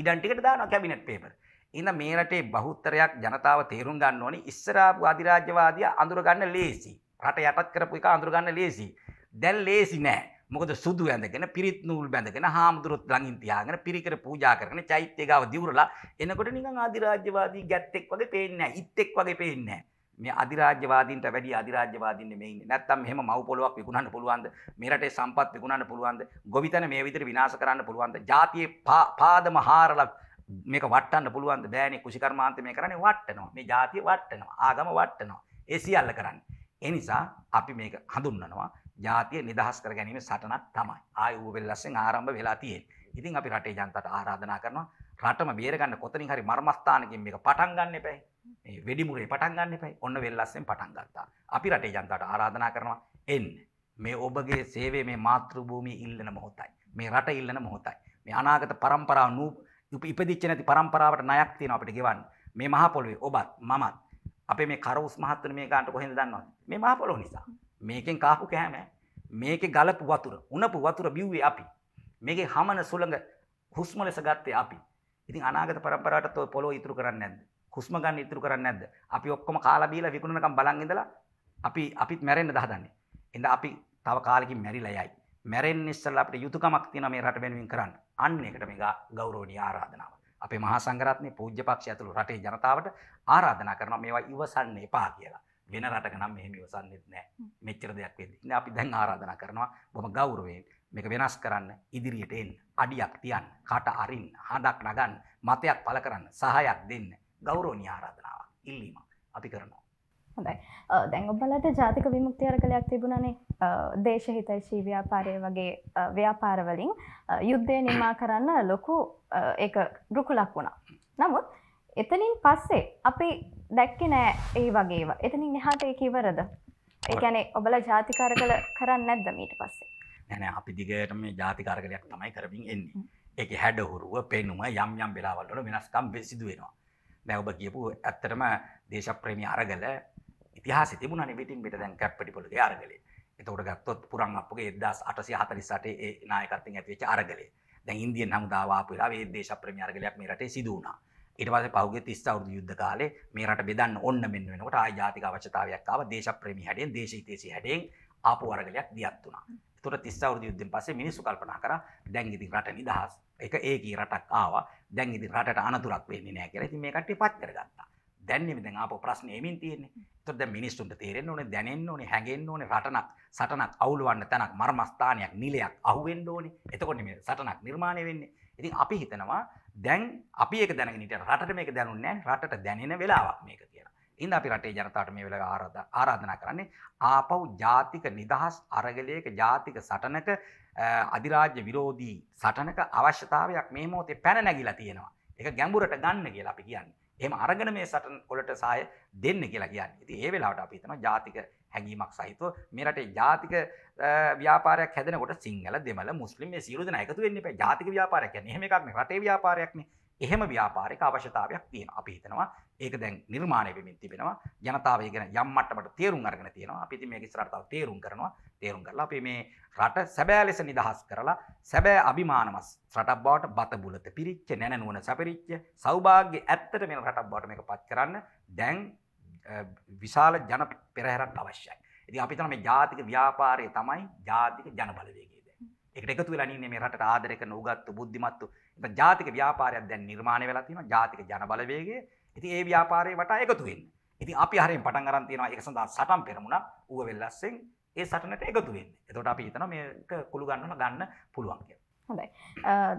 ඉඩම් ටිකට දානවා කැබිනට් පේපර්. එහෙනම් මේ රටේ බහුතරයක් ජනතාව තේරුම් ගන්න ඕනේ ඉස්සරහපු අධිරාජ්‍යවාදියා අඳුර ගන්න ලේසි. රට යටත් කරපු එක අඳුර ගන්න ලේසි. දැන් ලේසි නෑ. මොකද සුදු ඇඳගෙන පිරිත් නූල් බැඳගෙන හාමුදුරුවොත් ළඟින් තියාගෙන පිරිකර පූජා කරගෙන චෛත්‍ය ගාව දිවුරලා එනකොට නිකන් ආධිරාජ්‍යවාදී ගැත්තෙක් වගේ පේන්නේ නැහැ. ඉත්තෙක් වගේ පේන්නේ නැහැ. මේ අධිරාජ්‍යවාදීන්ට වැඩි අධිරාජ්‍යවාදීන් මේ ඉන්නේ. නැත්තම් මෙහෙම මව් පොලොක් විකුණන්න පුළුවන්ද? මේ රටේ සම්පත් විකුණන්න පුළුවන්ද? ගොවිතැන මේ විදිහට විනාශ කරන්න පුළුවන්ද? ජාතියේ පාදම හාරලා මේක වටන්න පුළුවන්ද? බෑනේ කුසිකර්මාන්තේ මේ කරන්නේ වටනවා. මේ ජාතිය වටනවා. ආගම වටනවා. ඒ සියල්ල කරන්නේ. ඒ නිසා අපි මේක හඳුන්වනවා ජාතිය නිදහස් කර ගැනීම සටනක් තමයි ආයූ වෙල්ලස්සෙන් ආරම්භ වෙලා තියෙන් ඉතින් අපි රටේ ජනතට ආරාධනා කරනවා රටම බේරගන්න කොතනින් හරි මර්මස්ථානකින් මේක පටන් ගන්න එපැයි මේ වෙඩිමුරේ පටන් ගන්න එපැයි ඔන්න වෙල්ලස්සෙන් පටන් ගත්තා අපි රටේ ජනතාවට ආරාධනා කරනවා එන්න මේ ඔබගේ සේවය මේ මාතෘභූමිය ඉල්ලන මොහොතයි මේ රට ඉල්ලන මොහොතයි මේ අනාගත පරම්පරාව නූ ඉපදිච්ච නැති පරම්පරාවට ණයක් තියෙනවා අපිට ගෙවන්න මේ මහ පොළොවේ ඔබත් මමත් අපේ මේ කරවුස් මහත්තුනේ මේ ගානට කොහෙන්ද දන්නවද මේ මහ පොළොව නිසා මේකෙන් කාපු කෑම මේක ගලපු වතුර උනපු වතුර බිව්වේ අපි මේකේ හමන සුළඟ හුස්ම ලෙස ගත්තේ අපි ඉතින් අනාගත පරම්පරාවට ඔය පොළොව ඉතුරු කරන්නේ නැද්ද හුස්ම ගන්න ඉතුරු කරන්නේ නැද්ද අපි ඔක්කොම කාලා බීලා විකුණනකම් බලන් ඉඳලා අපි අපිත් මැරෙන්න දහදන්නේ එඳ අපි තව කාලෙකින් මැරිලා යයි මැරෙන්න ඉස්සෙල්ලා අපිට යුතුයකමක් තියෙනවා මේ රට වෙනුවෙන් කරන්න අන්න ඒකට මේ ගෞරවණීය ආරාධනාව අපේ මහා සංඝරත්නයේ පූජ්‍යපක්ෂය ඇතුළු රටේ ජනතාවට ආරාධනා කරනවා මේවා ඉවසන්න එපා කියලා වෙන රටක නම් එහෙම ඉවසන්නෙත් නෑ මෙච්චර දෙයක් වෙද්දි. ඉතින් අපි දැන් ආරාධනා කරනවා බොහොම ගෞරවයෙන් මේක වෙනස් කරන්න ඉදිරියට එන්න අඩියක් තියන්න කට අරින්න හඳක් නගන්න මතයක් පළ කරන්න සහයක් දෙන්න ගෞරවනීය ආරාධනාවක් ඉල්ලීමක් අපි කරනවා. හොඳයි. දැන් ඔබලට ජාතික විමුක්ති අරගලයක් තිබුණනේ දේශහිතයිශී ව්‍යාපාරය වගේ ව්‍යාපාරවලින් යුද්ධය නිමා කරන්න ලොකු ඒක රුකුලක් වුණා. නමුත් එතනින් පස්සේ අපි දැක්ක නෑ ඒ වගේවා එතනින් එහාට ඒ කිවරද ඒකැනේ ඔබල ජාතිකාර කළ කරන්න නැද්ද මීට පස්සේ නැන අපි දිගට මේ ජාතිකාරකලයක් තමයි කරමින් එන්නේ එක හැඩහුරුව පෙනුම යම් යම් වෙලාවල්ලට වෙනස්කම් වෙසිදු වෙනවා දැ ඔබ කියපු ඇත්තටම දේශප්‍රේමි අරගල ඉතිහාස තිබුණ නිවිටින් පිට දැන් කැප්පටිපොලගේ අරගලේ එතකොට ගත්තොත් පුරන් අපගේ එදස් අටසි හතරිසට ඒ නායකරතින් ඇතිවෙච අරගලේ දැන් ඉන්දිය හමුදාවාපුලා ඒ දේශප්‍රමි අරගලයක් මේ රටේ සිදුවනා ඊට පස්සේ පහුගිය 30 අවුරුදු යුද්ධ කාලේ මේ රට බෙදන්න ඕන්න මෙන්න වෙනකොට ආය ජාතික අවශ්‍යතාවයක් ආවා දේශප්‍රේමී හැඩයෙන් දේශීතේසී හැඩයෙන් ආපු වරගලයක් දියත් වුණා. ඒතකොට 30 අවුරුදු යුද්ධෙන් පස්සේ මිනිස්සු කල්පනා කරා දැන් ඉතින් රට නිදහස්. ඒක ඒකී රටක් ආවා. දැන් ඉතින් රටට අනතුරක් වෙන්නේ නැහැ කියලා. ඉතින් මේ කට්ටිය පත් කරගත්තා. දැන් නෙමෙයි දැන් ආපු ප්‍රශ්නේ එමින් තියෙන්නේ. ඒතකොට දැන් මිනිස්සුන්ට තේරෙන්න ඕනේ දැනෙන්න ඕනේ හැගෙන්න ඕනේ රටනක් සටනක් අවුලවන්න තැනක් මර්මස්ථානයක් නිලයක් අහුවෙන්න ඕනේ. එතකොට මේ සටනක් නිර්මාණය වෙන්නේ. ඉතින් අපි හිතනවා දැන් අපි ඒක දැනගෙනට රට මේක දැනුන්නේ රටට දැනෙන වෙලාවක් මේක කියලා. ඉන්ද අපි රටේ ජනතාවට මේ වෙලාව ආරාධනා කරන්නේ ආපහු ජාතික නිදහස් අරගලයක ජාතික සටනක අධිරාජ්‍ය විරෝධී සටනක අවශ්‍යතාවයක් මේ මොහොතේ පැන නැගිලා තියෙනවා. ඒක ගැඹුරට ගන්න කියලා අපි කියන්නේ. එහෙම අරගෙන මේ සටන වලට සාය දෙන්න කියලා කියන්නේ. ඉතින් ඒ වෙලාවට අපි හිතනවා ජාතික හැඟීමක් සහිතව මේ රටේ ජාතික ව්‍යාපාරයක් හැදනකොට සිංහල දෙමල මුස්ලිම් සිරු දෙන එකතු වෙන්න එපා. ජාතික ව්‍යාපාරයක් කියන්නේ එහෙම එකක් නේ. රටේ ව්‍යාපාරයක් නේ. එහෙම ව්‍යාපාරික අවශ්‍යතාවයක් තියෙනවා. අපි හිතනවා ඒක දැන් නිර්මාණය වෙමින් තිබෙනවා. ජනතාව ඒක යම් මට්ටමකට තේරුම් අරගෙන තියෙනවා. අපි ඉතින් මේක ඉස්සරහට තව තේරුම් කරනවා. තේරුම් කරලා අපි මේ රට සැබෑ ලෙස නිදහස් කරලා සැබෑ අභිමානමස් රටක් බවට බත බුලත පිරිච්ච නැනනුවන සැපරිච්ච සෞභාග්‍ය ඇත්තට මේ රටක් බවට මේක පත් කරන්න දැන් විශාල ජන පෙරහැරක් අවශ්‍යයි. ඉතින් අපි හිතන මේ ජාතික ව්‍යාපාරය තමයි ජාතික ජනබලවේගය දැන්. ඒකට එකතු වෙලා නින්නේ මේ රටට ආදරය කරන උගත්තු බුද්ධිමත්තු. ඉතින් ජාතික ව්‍යාපාරයක් දැන් නිර්මාණය වෙලා තියෙනවා ජාතික ජනබලවේගය. ඉතින් ඒ ව්‍යාපාරයේ වටා එකතු වෙන්න. ඉතින් අපි හරියෙන් පටන් අරන් තියෙනවා ඒක සඳහා සටන් පෙරමුණක් ඌව වෙල්ලස්සෙන් ඒ සටනට එකතු වෙන්න. එතකොට අපි හිතනවා මේක කුළු ගන්නවන ගන්න පුළුවන් කියලා. හොඳයි.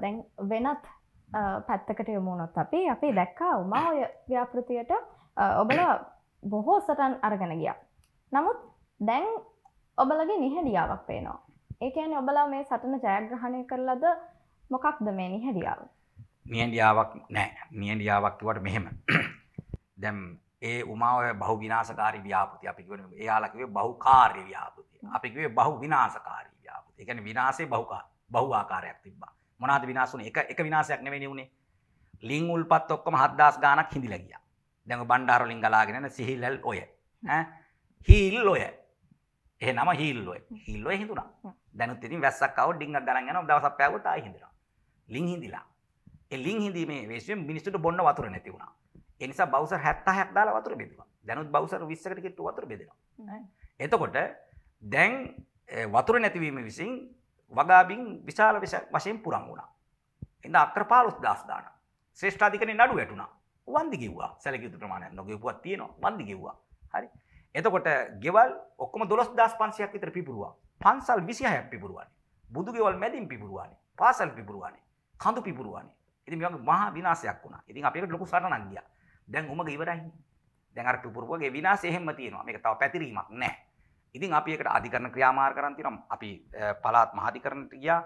දැන් වෙනත් පැත්තකට යමු වුණොත් අපි අපි දැක්කා උමා ඔය ව්‍යාපෘතියට ඔබලා බොහෝ සටන් අරගෙන ගියා. නමුත් දැන් ඔබලගේ නිහැඩියාවක් පේනවා ඒකන ඔබලා මේ සටන ජයග්‍රහණය කරලද මොකක්ද මේ නිහැඩියාව නියඩියාවක් නෑ නියඩියාවක්තුවට මෙහෙම දැම් ඒ උමාව බහු විනාසකාරි ව්‍යාපති අපි වන එයාලකවේ බහු කාර්ය ව්‍යාපති අපිේ බහු විනාසකාරී ව්‍යාපති එකන විනාසේ බහුකා බහු ආකාරයක් තිබා මොනාද විනාසුන එක එක විනාසයක් නෙවෙනි වුණේ ලිං උල්පත් ඔක්කම හදදාස් ගානක් හිඳිලගිය දැඟ බණ්ඩාර ලිංගලාගෙනන සිහිල්ලල් ඔය හිල් ඔය එහනම හිල්ලුව හිල්ලුව හිදුනා දැනුත් ඉතින් වැස්සක් කව ඩිංගක් ගණන් යනවා දවසක් පෑවොත් ආයි හිඳිනවා ලිං හිඳිලා ඒ ලිං හිඳීමේ වෙස්යෙන් මිනිස්සුන්ට බොන්න වතුර නැති වුණා ඒ නිසා බවුසර් 76ක් දාලා වතුර බෙදුවා දැනුත් බවුසර් 20කට කිට්ටු වතුර බෙදෙනවා එතකොට දැන් වතුර නැතිවීම විසින් වගාබින් විශාල වශයෙන් පුරන් වුණා ඉඳ අක්‍ර 15000 දාන ශ්‍රේෂ්ඨාධිකරණේ නඩු වැටුණා වන්දි කිව්වා සැලකිය යුතු ප්‍රමාණයක් නොකියුවා තියෙනවා වන්දි කිව්වා හරි එතකොට ගෙවල් ඔක්කොම දොළොස් දස් පන්සියක් විතර පිපුරුවා පන්සල් විසිහයක් පිපුරුවානි බුදු ගෙවල් මැදින් පිපුරුවානි පාසල් පිපුරුවානි කඳු පිපුරුවානි ඉතින් මේ වගේ මහා විනාශයක් වුණා ඉතින් අපි එකට ලොකු සරණක් ගියා දැන් උමග ඉවරයි දැන් අර පිපුරුවගේ විනාශය එහෙම්ම තියෙනවා මේක තව පැතිරීමක් නැහැ ඉතින් අපි එකට අධිකරණ ක්‍රියාමාර්ග කරන් තියෙනවා අපි පළාත් මහාධිකරණයට ගියා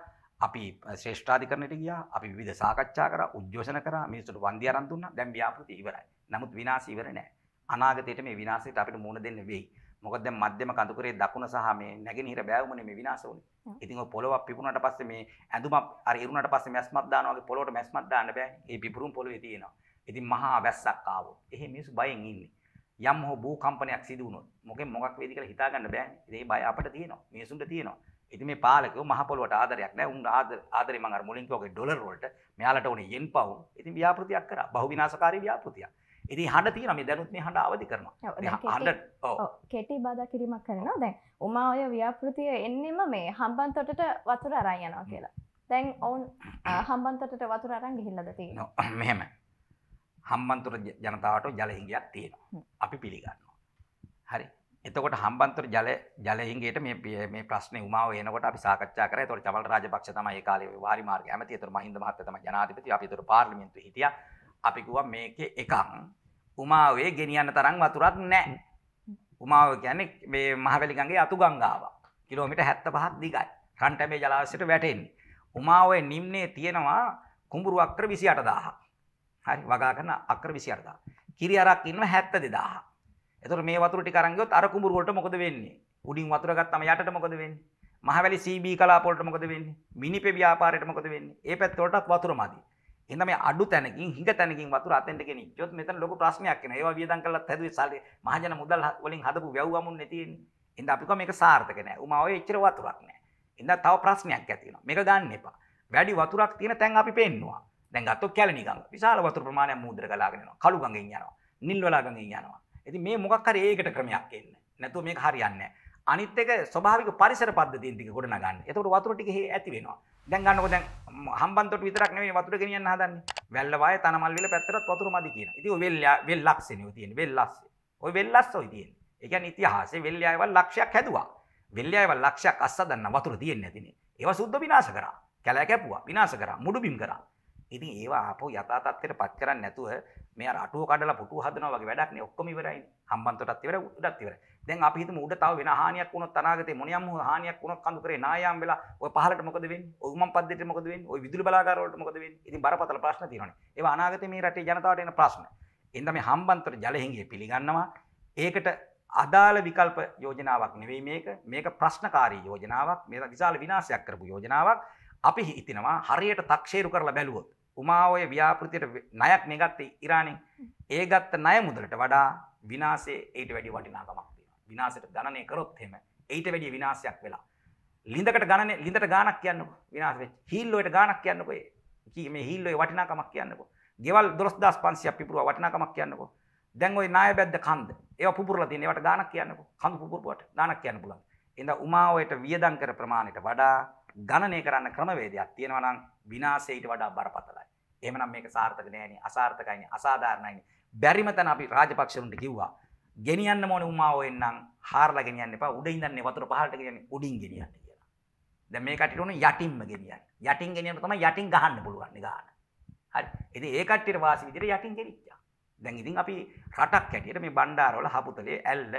අපි ශ්‍රේෂ්ඨාධිකරණයට ගියා අපි විවිධ සාකච්ඡා කරා උද්ඝෝෂණ කරා මිනිස්සුන්ට වන්දි අරන් දුන්නා දැන් ව්‍යාපෘති ඉවරයි නමුත් විනාශය ඉවර නෑ අනාගතයට මේ විනාශයට අපිට මුහුණ දෙන්න වෙයි. මොකද දැන් මධ්‍යම කඳුකරේ දකුණ සහ මේ නැගෙනහිර බෑවුමනේ මේ විනාශ වුනේ. ඉතින් ඔය පොළොවක් පිපුණාට පස්සේ මේ ඇඳුමක් අර ඉරුණාට පස්සේ මැස්මක් දානවා වගේ පොළොවට මැස්මක් දාන්න බෑනේ. ඒ පිපුරුම් පොළොවේ තියෙනවා. ඉතින් මහා වැස්සක් ආවොත් එහෙ මිනිස්සු බයෙන් ඉන්නේ. යම් හෝ භූකම්පනයක් සිදු වුණොත් මොකෙන් මොකක් වෙයිද කියලා හිතා ගන්න බෑනේ. ඉතින් ඒ බය අපිට තියෙනවා. මිනිසුන්ට තියෙනවා. ඉතින් මේ පාලකව මහ පොළොවට ආදරයක් නැහැ. උන් ආදර ආදරේ මම අර මුලින් කිව්වා ඩොලර් වලට මෙයාලට ඕනේ යෙන් පවුන්. ඉතින් ව්‍යාපෘතියක් කරා. බහුවිනාශකාරී ව්‍යාපෘතියක්. ඉති හඬ තියන මේ දැනුත් මේ හඬ අවදි කරනවා කෙටි බාධ කිරීමක් කරනවා දැන් උමා ඔය ව්‍යාපෘතිය එන්නෙම මේ හම්බන් තොටට වතුර අරන් යනවා කියලා දැන් ඔවුන් හම්බන් තොටට වතුර අරන් ගිහිල්ලද තියෙනවා මෙහෙම හම්බන්තොට ජනතාවට ජල හිඟයක් තියෙනවා අපි පිළිගන්නවා හරි එතකොට හම්බන්තොට ජල ජල හිඟයට මේ මේ ප්‍රශ්නේ උමාව එනකොට අපි සාකච්ඡා කරා. එතකොට චමල් රාජපක්ෂ තමයි ඒ කාලේ වාරි මාර්ගය ඇමති. එතකොට මහින්ද මහත්තයා තමයි ජනාධිපති. අපි එතකොට පාර්ලිමේන්තුවේ හිටියා. අපි කිව්වා මේකේ එකක් උමාවේ ගෙනියන්න තරම් වතුරක් නැහැ. උමාව කියන්නේ මේ මහවැලිගඟේ අතු ගංගාවක්. කිලෝමීටර් 75ක් දිගයි. රන්ටැඹේ ජලාශයට වැටෙන්නේ. උමාවේ නිම්නයේ තියෙනවා කුඹුරු අක්‍ර 28000ක්. හරි වගා කරන අක්‍ර 28000. කිරි අරක් ඉන්නවා 72000ක්. එතකොට මේ වතුර ටික අරන් ගියොත් අර කුඹුරු වලට මොකද වෙන්නේ? උඩින් වතුර ගත්තම යටට මොකද වෙන්නේ? මහවැලි CB කලාප වලට මොකද වෙන්නේ? මිනිපෙ ව්‍යාපාරයට මොකද වෙන්නේ? ඒ පැත්ත වලටත් වතුර මදි. එහම අඩු තැනක හිග තැනකින් වතුර අතෙන්ට කෙන යොත් මෙත ලොක ප්‍රශ්නයක් න ඒවා වියදන් කළ හැද සාල මහජන මුදල් වලින් හදපු වැව්වමුන් නැති එඳ අපික මේක සාර්ථකන උමාව එච්චර වතුරක් නෑ එඳ තව ප්‍රශ්නයක් ඇතින මේක ගන්න එපා වැඩි වතුරක් තියෙන තැන් අපි පෙන්වා දැන්ගත්තු කැලනිගම් විශාල වතුර ප්‍රමාණය මුද්‍ර කලාගෙන කළු ගඟ යනවා නිල්වලාගඟ යනවා ඇති මේ මොකක්කර ඒකට ක්‍රමයක් එන්න නැතු මේ හරියන්න අනිත් එක ස්වභාවික පරිසර පද්ධතියෙන් ටික ගොඩ නගන්න. එතකොට වතුර ටික ඇති වෙනවා. දැන් ගන්නකො දැන් හම්බන්තොට විතරක් නෙවෙයි වතුර ගෙනියන්න හදන්නේ. වැල්ල වායේ තනමල් විල පැත්තටත් වතුර මදි කියන. ඉතින් ඔය වෙල් වෙල්ලක්ෂනේ ඔය තියෙන්නේ වෙල්ලස්ස. ඔය වෙල්ලස්ස ඔය තියෙන්නේ. ඒ කියන්නේ ඉතිහාසයේ වෙල්යායවල් ලක්ෂයක් හැදුවා. වෙල්යායවල් ලක්ෂයක් අස්සදන්න වතුර තියෙන්නේ නැතිනේ. ඒවා සුද්ධ විනාශ කරා. කැලෑ කැපුවා. විනාශ කරා. මුඩු බිම් කරා. ඉතින් ඒවා ආපහු යථා තත්ත්වයට පත් කරන්නේ නැතුව මේ අර අටුව කඩලා පුටුව හදනවා වගේ වැඩක් නේ ඔක්කොම ඉවරයි. හම්බන්තොටත් ඉවරයි උඩත් ඉවරයි. දැන් අපි හිතමු උඩ තව වෙන හානියක් වුණොත් අනාගතේ මොනියම් හෝ හානියක් වුණොත් කඳු කරේ නායාම් වෙලා ඔය පහලට මොකද වෙන්නේ? ඔය උමම් පද්ධතියට මොකද වෙන්නේ? ඔය විදුලි බලාගාර වලට මොකද වෙන්නේ? ඉතින් බරපතල ප්‍රශ්න තියෙනවානේ. ඒවා අනාගතේ මේ රටේ ජනතාවට එන ප්‍රශ්න. එන්ද මේ හම්බන්තොට ජලහිංගිය පිළිගන්නවා. ඒකට අදාළ විකල්ප යෝජනාවක් නෙවෙයි මේක. මේක ප්‍රශ්නකාරී යෝජනාවක්. මේක විශාල විනාශයක් කරපු යෝජනාවක්. අපි හිතනවා හරියට තක්ෂේරු කරලා බැලුවොත් උමාවය ව්‍යාපෘතියට ණයක් මේ ගත්තේ ඉරානෙන් ඒ ගත්ත ණය මුදලට වඩා විනාශයේ ඊට වැඩි වටිනාකමක් විනාසට ගණනය කරොත් එහෙම ඊට වැඩිය විනාශයක් වෙලා ලිඳකට ගණන ලිඳට ගානක් කියන්නකෝ විනාශ වෙච්ච හීල්ලෝයට ගානක් කියන්නකෝ මේ හීල්ලෝේ වටිනාකමක් කියන්නකෝ ගෙවල් 12500ක් පිපුරුවා වටිනාකමක් කියන්නකෝ දැන් ওই ණය බැද්ද කන්ද ඒවා පුපුරලා තියෙන ඒවට ගානක් කියන්නකෝ කඳු පුපුරුවට ගානක් කියන්න පුළුවන් එඳ උමා ඔයට වියදම් කර ප්‍රමාණයට වඩා ගණනය කරන්න ක්‍රමවේදයක් තියෙනවා නම් විනාශයට වඩා බරපතලයි එහෙමනම් මේක සාර්ථක නෑනේ අසාර්ථකයිනේ අසාධාරණයිනේ බැරිම තැන අපි රාජපක්ෂවරුන්ට කිව්වා ගෙනියන්න මොන උමාව එන්නම් හාරලා ගෙනියන්න එපා උඩ ඉඳන් වතුර පහළට ගෙනියන්න උඩින් ගෙනියන්න කියලා. දැන් මේ කට්ටියට උන යටින්ම ගෙනියන්න. යටින් ගෙනියන්න තමයි යටින් ගහන්න පුළුවන් නේ ගන්න. හරි. ඉතින් ඒ කට්ටියට වාසි විදිහට යටින් ගෙනිච්චා. දැන් ඉතින් අපි රටක් හැටියට මේ බණ්ඩාරවල හපුතලේ ඇල්ල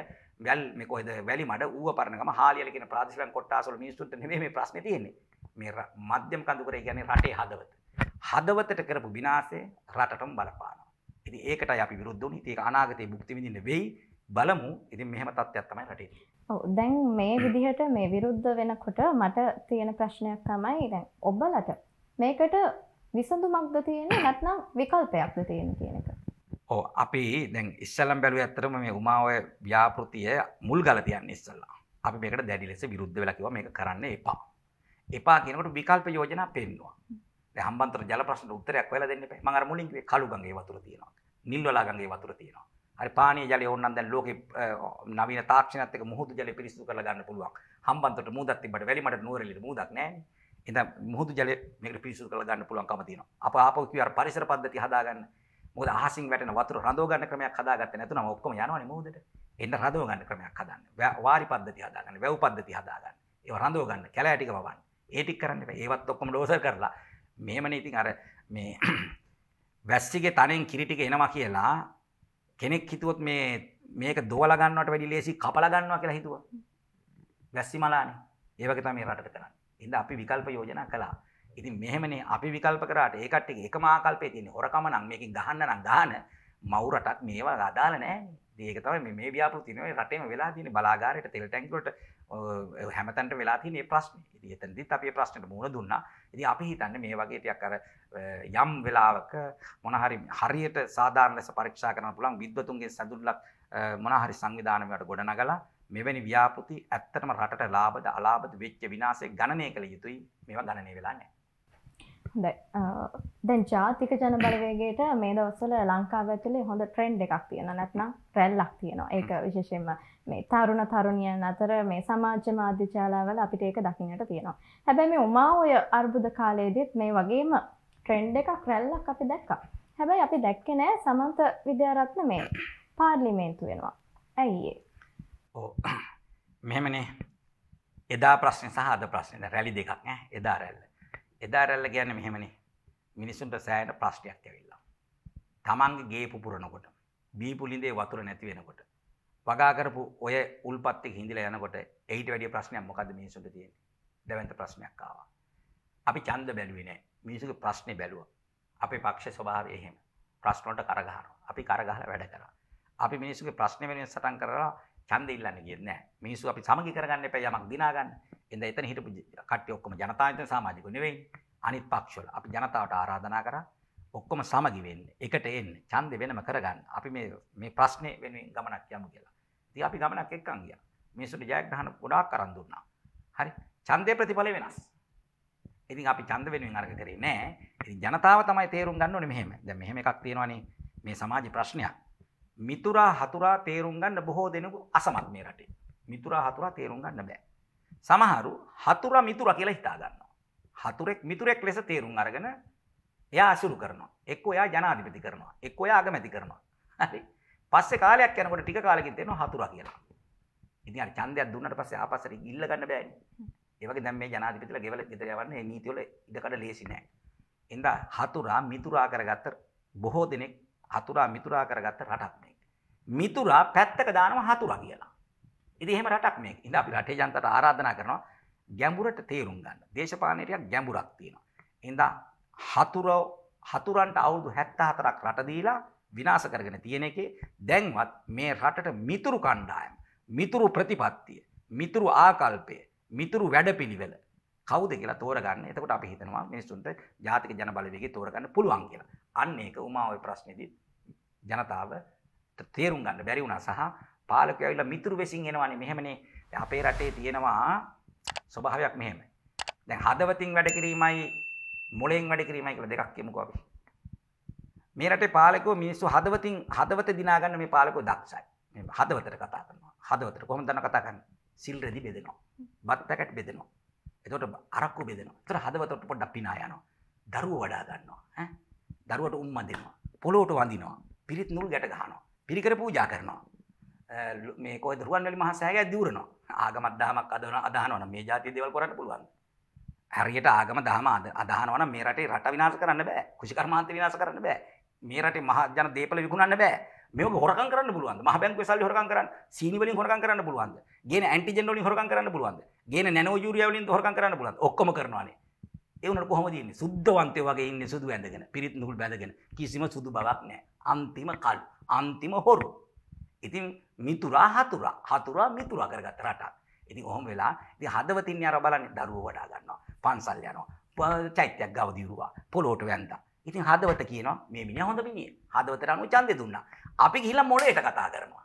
වැල් මේ කොහෙද වැලි මඩ ඌව පරණගම හාලියල කියන ප්‍රාදේශීය කොට්ටාසවල මිනිස්සුන්ට නෙමෙයි මේ ප්‍රශ්නේ තියෙන්නේ. මේ මධ්‍යම කඳුකරේ කියන්නේ රටේ හදවත. හදවතට කරපු විනාශය රටටම බලපානවා. ඉතින් ඒකටයි අපි විරුද්ධ වුනේ. ඉතින් ඒක අනාගතේ භුක්ති විඳින්න වෙයි. බලමු ඉතින් මෙහෙම තත්ත්වයක් තමයි රටේ තියෙන්නේ. දැන් මේ විදිහට මේ විරුද්ධ වෙනකොට මට තියෙන ප්‍රශ්නයක් තමයි දැන් ඔබලට මේකට විසඳුමක්ද තියෙන්නේ නැත්නම් විකල්පයක්ද තියෙන්නේ කියන එක. ඔව් අපි දැන් ඉස්සලම් බැලුවේ ඇත්තටම මේ උමාව ව්‍යාපෘතිය මුල් ගල තියන්නේ ඉස්සලා. අපි මේකට දැඩි ලෙස විරුද්ධ වෙලා කිව්වා මේක කරන්න එපා. එපා කියනකොට විකල්ප යෝජනා පෙන්නවා. දැන් හම්බන්තොට ජල ප්‍රශ්නට උත්තරයක් හොයලා දෙන්න එපා. මම අර මුලින් කිව්වේ කළු ගඟේ වතුර තියෙනවා. නිල් වලාගඟේ වතුර තියෙනවා. හරි පානීය ජලය ඕනනම් දැන් ලෝකේ නවීන තාක්ෂණයත් එක්ක මුහුදු ජලය පිරිසිදු කරලා ගන්න පුළුවන්. හම්බන්තොට මුහුදක් තිබ්බට වැලිමඩට නුවරඑළියට මුහුදක් නැහැනේ. එතන මුහුදු ජලය මේකට පිරිසිදු කරලා ගන්න පුළුවන්කම තියෙනවා. අප ආපහු කිව්ව අර පරිසර පද්ධතිය හදාගන්න. මොකද අහසින් වැටෙන වතුර රඳව ගන්න ක්‍රමයක් හදාගත්තේ නැතුනම ඔක්කොම යනවනේ මුහුදට. එන්න රඳව ගන්න ක්‍රමයක් හදාගන්න. වාරි පද්ධතිය හදාගන්න. වැව් පද්ධතිය හදාගන්න. ඒව රඳව ගන්න. කැලෑ ටික වවන්න. ඒ ටික කරන්න එපා. ඒවත් ඔක්කොම ඩෝසර් කරලා. මෙහෙමනේ ඉතින් අර මේ වැස්සිගේ තනෙන් කිරි ටික එනවා කියලා කෙනෙක් හිතුවොත් මේ මේක දෝලගන්නට වැඩි ලේසි කපලගන්නවා කියලා හිතුව වැස්සි මලානේ ඒවගේ තමයි රටට කරන්න ඉඳ අපි විකල්ප යෝජනා කලා ඉතින් මෙහෙමනේ අපි විකල්ප කරාට ඒ කට්ටියගේ එකම ආකල්පය තියෙන හොරකම නම් මේකෙන් ගහන්න නම් ගහන මව් රටක් මේවා අදාළ නැහැ. ඉතින් ඒක තමයි මේ මේ ව්‍යාපෘති නේ රටේම වෙලා තියෙන්නේ බලාගාරයට තෙල් ටැංකිය වලට හැමතැට වෙලා තිනේ ප්‍රශ්න ඉති එතැදි අපේ ප්‍රශ්නයට මුණ දුන්නා ඉති අපි හිතන්න මේ වගේටයක් කර යම් වෙලාවක මොනහරි හරියට සාධාරන පරක්ෂා කරන පුළන් විද්වතුන්ගේ සැදුල්ලක් මොනහරි සංවිධානමට ගොඩනගලා මෙවැනි ව්‍යාපෘති ඇත්තටම රට ලාබද අලාබද වෙච්ච විනාසේ ගණනය කළ යුතුයි මෙවා ගණනය වෙලානෑ. දැන් ජාතික ජනබලවේගේට මේ දවසල ලංකාව ඇතුලේ හොඳ ට්‍රෙන්ඩ් එකක් තියෙන නැත්නම් රැල්ලක් තියෙනවා ඒක විශේෂයෙන්ම මේ තරුණ තරුණියන් අතර මේ සමාජ මාධ්‍ය ජාලාවල අපිට ඒක දකින්නට තියෙනවා. හැබැයි මේ උමා ඔය අර්බුද කාලයේදීත් මේ වගේම ට්‍රෙන්ඩ් එකක් රැල්ලක් අපි දැක්කා. හැබැයි අපි දැක්කේ නෑ සමන්ත විද්‍යාරත්න මේ පාර්ලිමේන්තු වෙනවා. ඇයි ඒ? ඔව්. මෙහෙමනේ. එදා ප්‍රශ්නේ සහ අද ප්‍රශ්නේ රැලි දෙකක් ඈ. එදා රැල්ල. එදා රැල්ල කියන්නේ මෙහෙමනේ. මිනිසුන්ට සෑහෙන ප්‍රශ්නයක් ඇවිල්ලා. Tamange ගේ පුපුරනකොට, බී පුලින්දේ වතුර නැති වෙනකොට වගාකරපු ඔය උල්පත්ති හිදිල යනකොට එහිට වැඩිය ප්‍රශ්නයක් මොකද මිනිසුට තියෙන දැවන්ත ප්‍රශ්නයක් ආවා. අපි චන්ද බැලුවනෑ මිනිසුක ප්‍රශ්නය බැලුව අපි පක්ෂ ස්වභාව එහෙම ප්‍රශ්නොට කරගහන අපි කරගහල වැඩ කර. අපි මිනිසුක ප්‍රශ්න වෙන සටන් කරලා චන්ද ඉල්ලන්න කියන්න මිනිසු අපි සමගි කරගන්න එප යමක් දිනාගන්න එද එතන හිට කට ඔක්කම ජනතාත සමාජික නෙවෙයි අනිත් පක්ෂල අපි ජනතාවට ආරාධනා කර ඔක්කොම සමගිවෙන්න එකට එන්න චන්ද වෙනම කරගන්න අපි මේ ප්‍රශ්නය වෙන ගමනක් යමු කියලා. ඉතින් අපි ගමනක් එක්කන් ගියා. මිනිස්සුන්ට ජයග්‍රහණ ගොඩාක් අරන් දුන්නා. හරි. ඡන්දේ ප්‍රතිඵල වෙනස්. ඉතින් අපි ඡන්ද වෙනුවෙන් අරගෙන කරේ නෑ. ඉතින් ජනතාව තමයි තේරුම් ගන්න ඕනේ මෙහෙම. දැන් මෙහෙම එකක් තියෙනවානේ මේ සමාජ ප්‍රශ්නයක්. මිතුරා හතුරා තේරුම් ගන්න බොහෝ දෙනෙකු අසමත් මේ රටේ. මිතුරා හතුරා තේරුම් ගන්න බෑ. සමහරු හතුරා මිතුරා කියලා හිතා ගන්නවා. හතුරෙක් මිතුරෙක් ලෙස තේරුම් අරගෙන එයා අසුරු කරනවා. එක්කෝ එයා ජනාධිපති කරනවා. එක්කෝ එයා අගමැති කරනවා. හරි. පස්සේ කාලයක් යනකොට ටික කාලෙකින් තේරෙනවා හතුරා කියලා. ඉතින් අර ඡන්දයක් දුන්නාට පස්සේ ආපස්සට ඉල්ල ගන්න බෑනේ. ඒ වගේ දැන් මේ ජනාධිපතිලා ගෙවල ගෙදර යවන්නේ මේ නීති වල ඉඩකඩ ලේසි නෑ. එඳා හතුරා මිතුරා කරගත්ත බොහෝ දෙනෙක් හතුරා මිතුරා කරගත්ත රටක් මේක. මිතුරා පැත්තක දානවා හතුරා කියලා. ඉතින් එහෙම රටක් මේක. ඉතින් අපි රටේ ජනතාවට ආරාධනා කරනවා ගැඹුරට තේරුම් ගන්න. දේශපාලනයේ ටිකක් ගැඹුරක් තියෙනවා. එඳා හතුරෝ හතුරන්ට අවුරුදු 74ක් රට දීලා විනාශ කරගෙන තියෙන එකේ දැන්වත් මේ රටට මිතුරු කණ්ඩායම් මිතුරු ප්‍රතිපත්තිය මිතුරු ආකල්පය මිතුරු වැඩපිළිවෙල කවුද කියලා තෝරගන්න. එතකොට අපි හිතනවා මිනිස්සුන්ට ජාතික ජන බලවේගය තෝරගන්න පුළුවන් කියලා. අන්න ඒක උමා ওই ප්‍රශ්නේදී ජනතාව තේරුම් ගන්න බැරි වුණා සහ පාලකයෝ ඇවිල්ලා මිතුරු වෙසින් එනවානේ මෙහෙමනේ. අපේ රටේ තියෙනවා ස්වභාවයක් මෙහෙම. දැන් හදවතින් වැඩ කිරීමයි මොලෙන් වැඩ කිරීමයි කියලා දෙකක් කියමුකෝ අපි. මේ රටේ පාලකෝ මිනිස්සු හදවතින් හදවත දිනාගන්න මේ පාලකෝ දක්ෂයි. හදවතට කතා කරනවා. හදවතට කොහොමද දන්න කතා කරන්නේ? සිල් රෙදි බෙදෙනවා. බත් පැකට් බෙදෙනවා. එතකොට අරක්කු බෙදෙනවා. ඒතර හදවතට පොඩ්ඩක් පිනා යනවා. දරුවෝ වඩා ගන්නවා. ඈ දරුවට උම්ම දෙනවා. පොළොවට වඳිනවා. පිරිත් නුල් ගැට ගහනවා. පිරිකර පූජා කරනවා. මේ කොහෙද රුවන්වැලි මහා සෑය දිවුරනවා. ආගමක් දහමක් අදවන අදහනවා නම් මේ જાතිය දේවල් කරන්න පුළුවන්. හරියට ආගම දහම අදහනවා නම් මේ රටේ රට විනාශ කරන්න බෑ. කුෂිකර්මාන්ත විනාශ කරන්න බෑ. මේරට මහජන දේපල විකුණන්න බෑ මේක හොරකම් කරන්න පුළුවන් මහ බැංකුවේ සල්ලි හොරකම් කරන්න සීනි වලින් හොරකම් කරන්න පුළුවන්ද ගේන ඇන්ටිජන් වලින් හොරකම් කරන්න පුළුවන්ද ගේන නැනෝ යූරියා වලින් හොරකම් කරන්න පුළුවන්ද ඔක්කොම කරනවානේ ඒ උනට කොහොමද ඉන්නේ සුද්ධවන්තයෝ වගේ ඉන්නේ සුදු ඇඳගෙන පිරිත් නුහුල් බැඳගෙන කිසිම සුදු බවක් නැහැ අන්තිම කල් අන්තිම හොරු ඉතින් මිතුරා හතුරා හතුරා මිතුරා කරගත්ත රටක් ඉතින් ඔහොම වෙලා ඉතින් හදවතින් යාර බලන්නේ දරුවෝ වඩා ගන්නවා පන්සල් යනවා චෛත්‍යයක් ගව දිරුවා පොළොට වැන්දා ඉතින් හදවත කියනවා මේ මිනිහා හොඳ මිනිහ. හදවතට අනුව ඡන්දය දුන්නා. අපි ගිහිල්ලා මොළයට කතා කරනවා.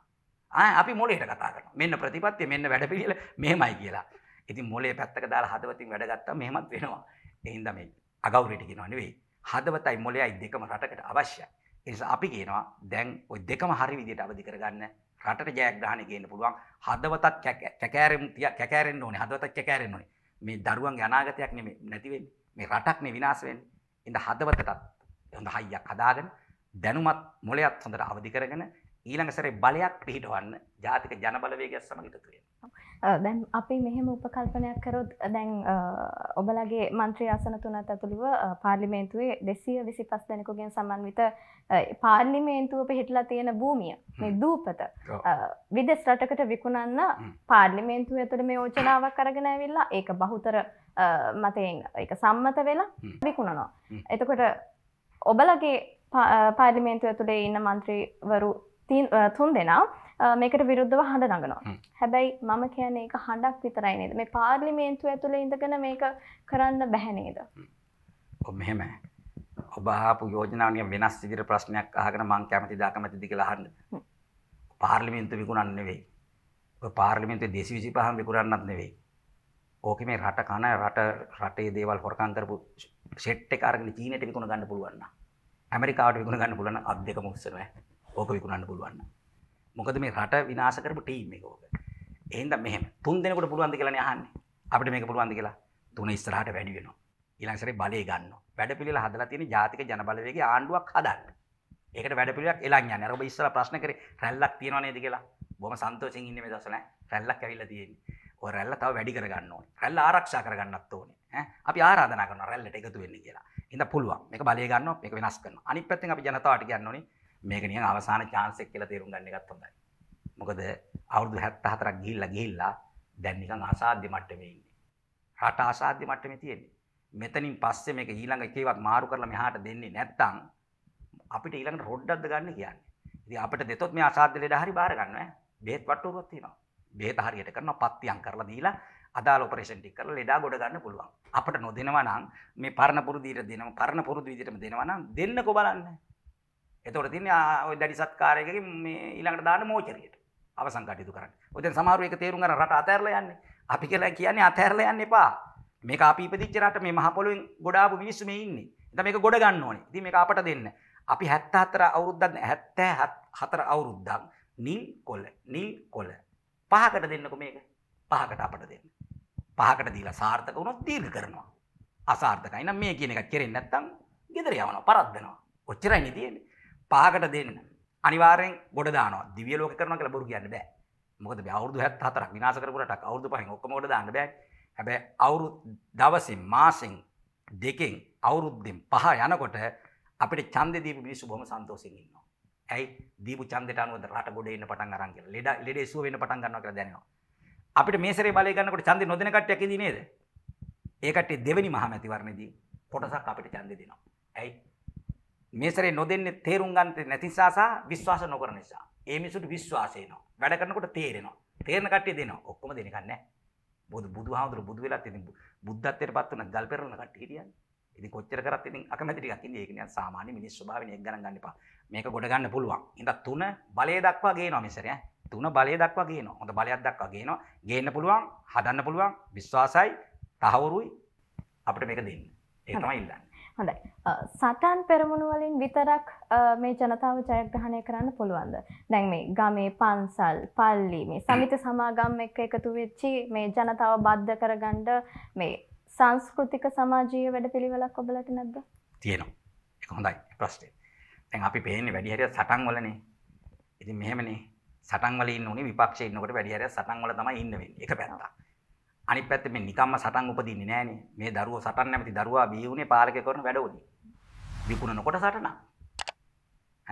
ආ අපි මොළයට කතා කරනවා. මෙන්න ප්‍රතිපත්තිය මෙන්න වැඩපිළිවෙල මෙහෙමයි කියලා. ඉතින් මොළයේ පැත්තක දාලා හදවතින් වැඩ ගත්තා මෙහෙමත් වෙනවා. ඒ හින්දා මේ අගෞරවයට කියනවා නෙවෙයි. හදවතයි මොළයයි දෙකම රටකට අවශ්‍යයි. ඒ නිසා අපි කියනවා දැන් ওই දෙකම හරි විදිහට අවදි කරගන්න රටට ජයග්‍රහණය ගේන්න පුළුවන්. හදවතත් කැකෑරෙම් තියා කැකෑරෙන්න ඕනේ. හදවතත් කැකෑරෙන්න ඕනේ. මේ දරුවන්ගේ අනාගතයක් නෙමෙයි නැති වෙන්නේ. මේ රටක් නේ විනාශ වෙන්නේ. ඉඳ හදවතටත් හොඳ හයියක් හදාගෙන දැනුමත් මොලයත් හොඳට අවදි කරගෙන ඊළඟ සැරේ බලයක් පිහිටවන්න ජාතික ජනබලවේගයක් සමග එකතු වෙනවා. දැන් අපි මෙහෙම උපකල්පනයක් කරොත් දැන් ඔබලගේ මන්ත්‍රී ආසන තුනත් ඇතුළුව පාර්ලිමේන්තුවේ 225 දෙනෙකුගෙන් සමන්විත පාර්ලිමේන්තුව පිහිටලා තියෙන භූමිය මේ දූපත විදෙස් රටකට විකුණන්න පාර්ලිමේන්තුව ඇතුළේ මේ යෝජනාවක් අරගෙන ඇවිල්ලා ඒක බහුතර මතයෙන් ඒක සම්මත වෙලා විකුණනවා. එතකොට ඔබලගේ පාර්ලිමේන්තුව ඇතුළේ ඉන්න මන්ත්‍රීවරු තුන් දෙනා මේකට විරුද්ධව හඬ නගනවා හැබැයි මම කියන්නේ එක හඬක් විතරයි නේද මේ පාර්ලිමේන්තුව ඇතුළ ඉඳගෙන මේක කරන්න බැහැනේද මෙහෙම ඔබහාපු යෝජනාවනිය වෙනස් සිදිර ප්‍රශ්නයක් අහගෙන මං කැමති දාකමැතිදි කියලා අහන්න පාර්ලිමේන්තුව විකුණන්න නෙවෙයි ඔය පාර්ලිමේන්තුවේ 225ම විකුණන්නත් නෙවෙයි ඕකේ මේ රට කන රට රටේ දේවල් හොරකම් කරපු සෙට් එක අරගෙන චීනයට විකුණ ගන්න පුළුවන් නම් ඇමරිකාවට විකුණ ගන්න පුළුවන් අත් දෙකම උස්සනවා ඕක විකුණන්න පුළුවන්න මොකද මේ රට විනාස කරපු ටීම් එක ඕක එහෙනම් මෙහෙම තුන් දෙනෙකුට පුළුවන්ද කියලා නේ අහන්නේ අපිට මේක පුළුවන්ද කියලා තුන ඉස්සරහට වැඩි වෙනවා ඊළඟ සැරේ බලය ගන්න වැඩ පිළිවෙල හදලා තියෙන ජාතික ජනබලවේගයේ ආණ්ඩුවක් හදන්න ඒකට වැඩ පිළිවෙලක් එලන් යන්නේ අර ඔබ ඉස්සර ප්‍රශ්න කරේ රැල්ලක් තියෙනව නේද කියලා බොහොම සන්තෝෂෙන් ඉන්නේ මේ දවස්වල රැල්ලක් ඇවිල්ලා තියෙන්නේ ඔය රැල්ල තව වැඩි කරගන්න ඕනේ රැල්ල ආරක්ෂා කරගන්නත් ඕනේ අපි ආරාධනා කරන රැල්ලට එකතු වෙන්න කියලා. ඉඳ පුළුවන් මේක බලය ගන්නවා මේක වෙනස් කරනවා. අනිත් පැත්තෙන් අපි ජනතාවට කියන්න ඕනේ මේකනිය අවසාන චාන්සෙක් කියලා තේරුම් ගන්න එකත් හොඳයි. මොකද අවුරුදු 74ක් ගිහිල්ලා ගිහිල්ලා දැන් නිකන් අසාධ්‍ය මට්ටමේ ඉන්නේ. රට අසාධ්‍ය මට්ටමේ තියෙන්නේ. මෙතනින් පස්සේ මේක ඊළඟ එකේවත් මාරු කරලා මෙහාට දෙන්නේ නැත්තම් අපිට ඊළඟට රොඩ්ඩක්ද ගන්න කියන්නේ. ඉතින් අපිට දෙතොත් මේ අසාධ්‍ය ලෙඩ හරි බාර ගන්න ඈ. බෙහෙත් වට්ටුවක් තියෙනවා. බෙහෙත හරියට කරනවා පත්තියම් කරලා දීලා අදාළ ඔපරේෂන් ටික කරලා ලෙඩා ගොඩ ගන්න පුළුවන්. අපිට නොදෙනවා නම් මේ පරණ පුරුදු විදිහට දෙනවා. පරණ පුරුදු විදිහටම දෙනවා නම් දෙන්නකෝ බලන්න. එතකොට තින්නේ ඔය දැඩි සත්කාරයකින් මේ ඊළඟට දාන්න මෝචරියට අවසන් කටයුතු කරන්න. ඔය දැන් සමහරව ඒක තේරුම් ගන්න රට අතහැරලා යන්නේ. අපි කියලා කියන්නේ අතහැරලා යන්න එපා. මේක අපි ඉපදිච්ච රට මේ මහ පොළොවෙන් ගොඩ ආපු මිනිස්සු මේ ඉන්නේ. ඉතින් මේක ගොඩ ගන්න ඕනේ. ඉතින් මේක අපට දෙන්න. අපි 74 අවුරුද්දක් 74 අවුරුද්දක් නිල් කොළ නිල් කොළ පහකට දෙන්නකො මේක. පහකට අපට දෙන්න. පහකට දීලා සාර්ථක වුණොත් දීර්ඝ කරනවා. අසාර්ථකයි නම් මේ කියන එකත් කෙරෙන්නේ නැත්නම් ගෙදර යවනවා, පරද්දනවා. ඔච්චරයි නේ තියෙන්නේ. පහකට දෙන්න අනිවාරෙන් ගොඩ දාන දිවිය ලෝක කරන කළ බොරු කියන්න බෑ මොකද අවුදු හැත් හතර විනාස කරපුට අවුදු පහ ඔක්කමට දාන්න බෑ හැබැ අවුරු දවසින් මාසින් දෙකෙන් අවුරුද්දෙන් පහ යනකොට අපිට චන්ද දීපු මිනිස්සු බොහොම සන්තෝෂෙන් ඉන්නවා. ඇයි? දීපු චන්දට අනුව රට ගොඩ එන්න පටන් අරන් කියලා. ලෙඩ ලෙඩේ සුව වෙන්න පටන් ගන්නවා කියලා දැනෙනවා. අපිට මේ සැරේ බලය ගන්නකොට ඡන්දේ නොදෙන කට්ටියක් ඉදී නේද? ඒ කට්ටිය දෙවෙනි මහා මැතිවරණයේදී කොටසක් අපිට ඡන්දේ දෙනවා. ඇයි? මේසරේ නොදෙන්නේ තේරුම් ගන්න නැති නිසා සහ විශ්වාස නොකරන නිසා. ඒ මිනිසුන්ට විශ්වාසය එනවා. වැඩ කරනකොට තේරෙනවා. තේරෙන කට්ටිය දෙනවා. ඔක්කොම දෙන එකක් නැහැ. බුදු බුදුහාමුදුරු බුදු වෙලත් ඉතින් බුද්ධත්වයට පත් වෙන ගල් පෙරන කට්ටිය හිටියන්නේ. ඉතින් කොච්චර කරත් ඉතින් අකමැති ටිකක් ඉන්නේ. ඒක නිකන් සාමාන්‍ය මිනිස් ස්වභාවයෙන් එක් ගණන් ගන්න එපා. මේක ගොඩ ගන්න පුළුවන්. ඉතින් තුන බලය දක්වා ගේනවා මිසරේ. තුන බලය දක්වා ගේනවා. හොඳ බලයක් දක්වා ගේනවා. ගේන්න පුළුවන්, හදන්න පුළුවන්, විශ්වාසයි, තහවුරුයි අපිට මේක දෙන්න. ඒක තමයි ඉල්ලන්නේ. හොඳයි. සටන් පෙරමුණු වලින් විතරක් මේ ජනතාව ජයග්‍රහණය කරන්න පුළුවන්ද. දැන් මේ ගමේ පන්සල් පල්ලි මේ සමිත සමාගම් එක්ක එකතු වෙච්චි මේ ජනතාව බද්ධ කරගන්න මේ සංස්කෘතික සමාජීය වැඩපිළිවෙලක් ඔබලට නැද්ද? තියෙනවා. ඒක හොඳයි ප්‍රශ්නේ. දැන් අපි පේන්නේ වැඩි හරියට සටන් වලනේ. ඉතින් මෙහෙමනේ සටන් වල ඉන්න උනේ විපක්ෂයේ ඉන්නකොට වැඩි හරියට සටන් වල තමයි ඉන්න වෙන්නේ. ඒක පැත්තක්. අනිත් පැත්තේ මේ නිකම්ම සටන් උපදින්නේ නැහනේ. මේ දරුවෝ සටන් නැමැති දරුවා බිහි වුණේ පාලකය කරන වැඩවලින්. විකුණනකොට සටනක්.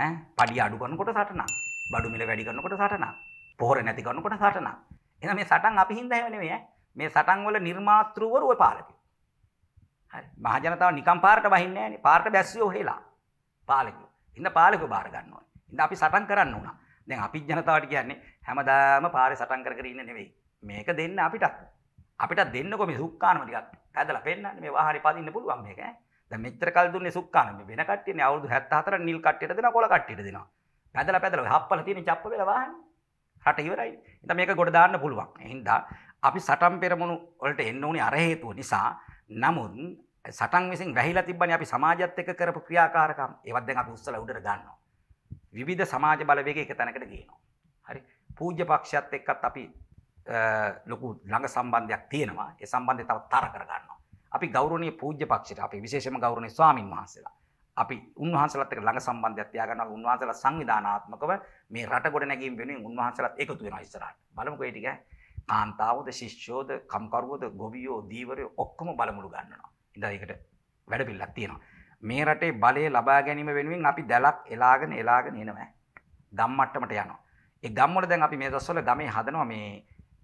ඈ පඩිය අඩු කරනකොට සටනක්. බඩු මිල වැඩි කරනකොට සටනක්. පොහොර නැති කරනකොට සටනක්. එහෙනම් මේ සටන් අපි හින්දා හැව නෙමෙයි ඈ. මේ සටන් වල නිර්මාතෘවරු ඔය පාලකයෝ. හරි. මහජනතාව නිකම් පාරට බහින්නේ නැහනේ. පාරට බැස්සියෝ හේලා. පාලකයෝ. ඉන්න පාලකයෝ බාර ගන්න ඕනේ. ඉන්න අපි සටන් කරන්න උනා. දැන් අපි ජනතාවට කියන්නේ හැමදාම පාරේ සටන් කර කර ඉන්න නෙවෙයි. මේක දෙන්න අපිටත්. අපිට දෙන්නකො මේ සුක්කානම ටිකක් හැදලා පෙන්නන්න මේ වාහරි පදින්න පුළුවන් මේක දැන් මෙච්චර කල් දුන්නේ සුක්කානම මේ වෙන කට්ටියනේ අවුරුදු 74 නිල් කට්ටියට දෙනවා කොළ කට්ටියට දෙනවා පැදලා පැදලා හප්පල තියෙන චප්ප වෙලා වාහනේ රට ඉවරයි ඉතින් මේක ගොඩ දාන්න පුළුවන් එහෙනම් අපි සටන් පෙරමුණු වලට එන්න ඕනේ අර හේතුව නිසා නමුත් සටන් විසින් වැහිලා තිබ්බනේ අපි සමාජයත් එක්ක කරපු ක්‍රියාකාරකම් ඒවත් දැන් අපි උස්සලා උඩට ගන්නවා විවිධ සමාජ බලවේග එක තැනකට ගේනවා හරි පූජ්‍ය පක්ෂයත් එක්කත් අපි ලොකු ළඟ සම්බන්ධයක් තියෙනවා ඒ සම්බන්ධය තව තර කරගන්නවා. අපි ගෞරවනීය පූජ්‍ය පක්ෂයට අපි විශේෂයෙන්ම ගෞරවනීය ස්වාමින් වහන්සේලා අපි උන්වහන්සේලාත් එක්ක ළඟ සම්බන්ධයක් තියාගන්නවා උන්වහන්සේලා සංවිධානාත්මකව මේ රට ගොඩ නැගීම වෙනුවෙන් උන්වහන්සේලාත් එකතු වෙනවා ඉස්සරහට. බලමුකෝ ඒ ටික කාන්තාවෝද ශිෂ්‍යෝද කම්කරුවෝද ගොවියෝ දීවරයෝ ඔක්කොම බලමුළු ගන්නවා. ඉතින් ඒකට වැඩ පිළිලක් තියෙනවා. මේ රටේ බලය ලබා ගැනීම වෙනුවෙන් අපි දැලක් එලාගෙන එලාගෙන එනවා. ගම් මට්ටමට යනවා. ඒ ගම් වල දැන් අපි මේ දවස්වල ගමේ හදනවා මේ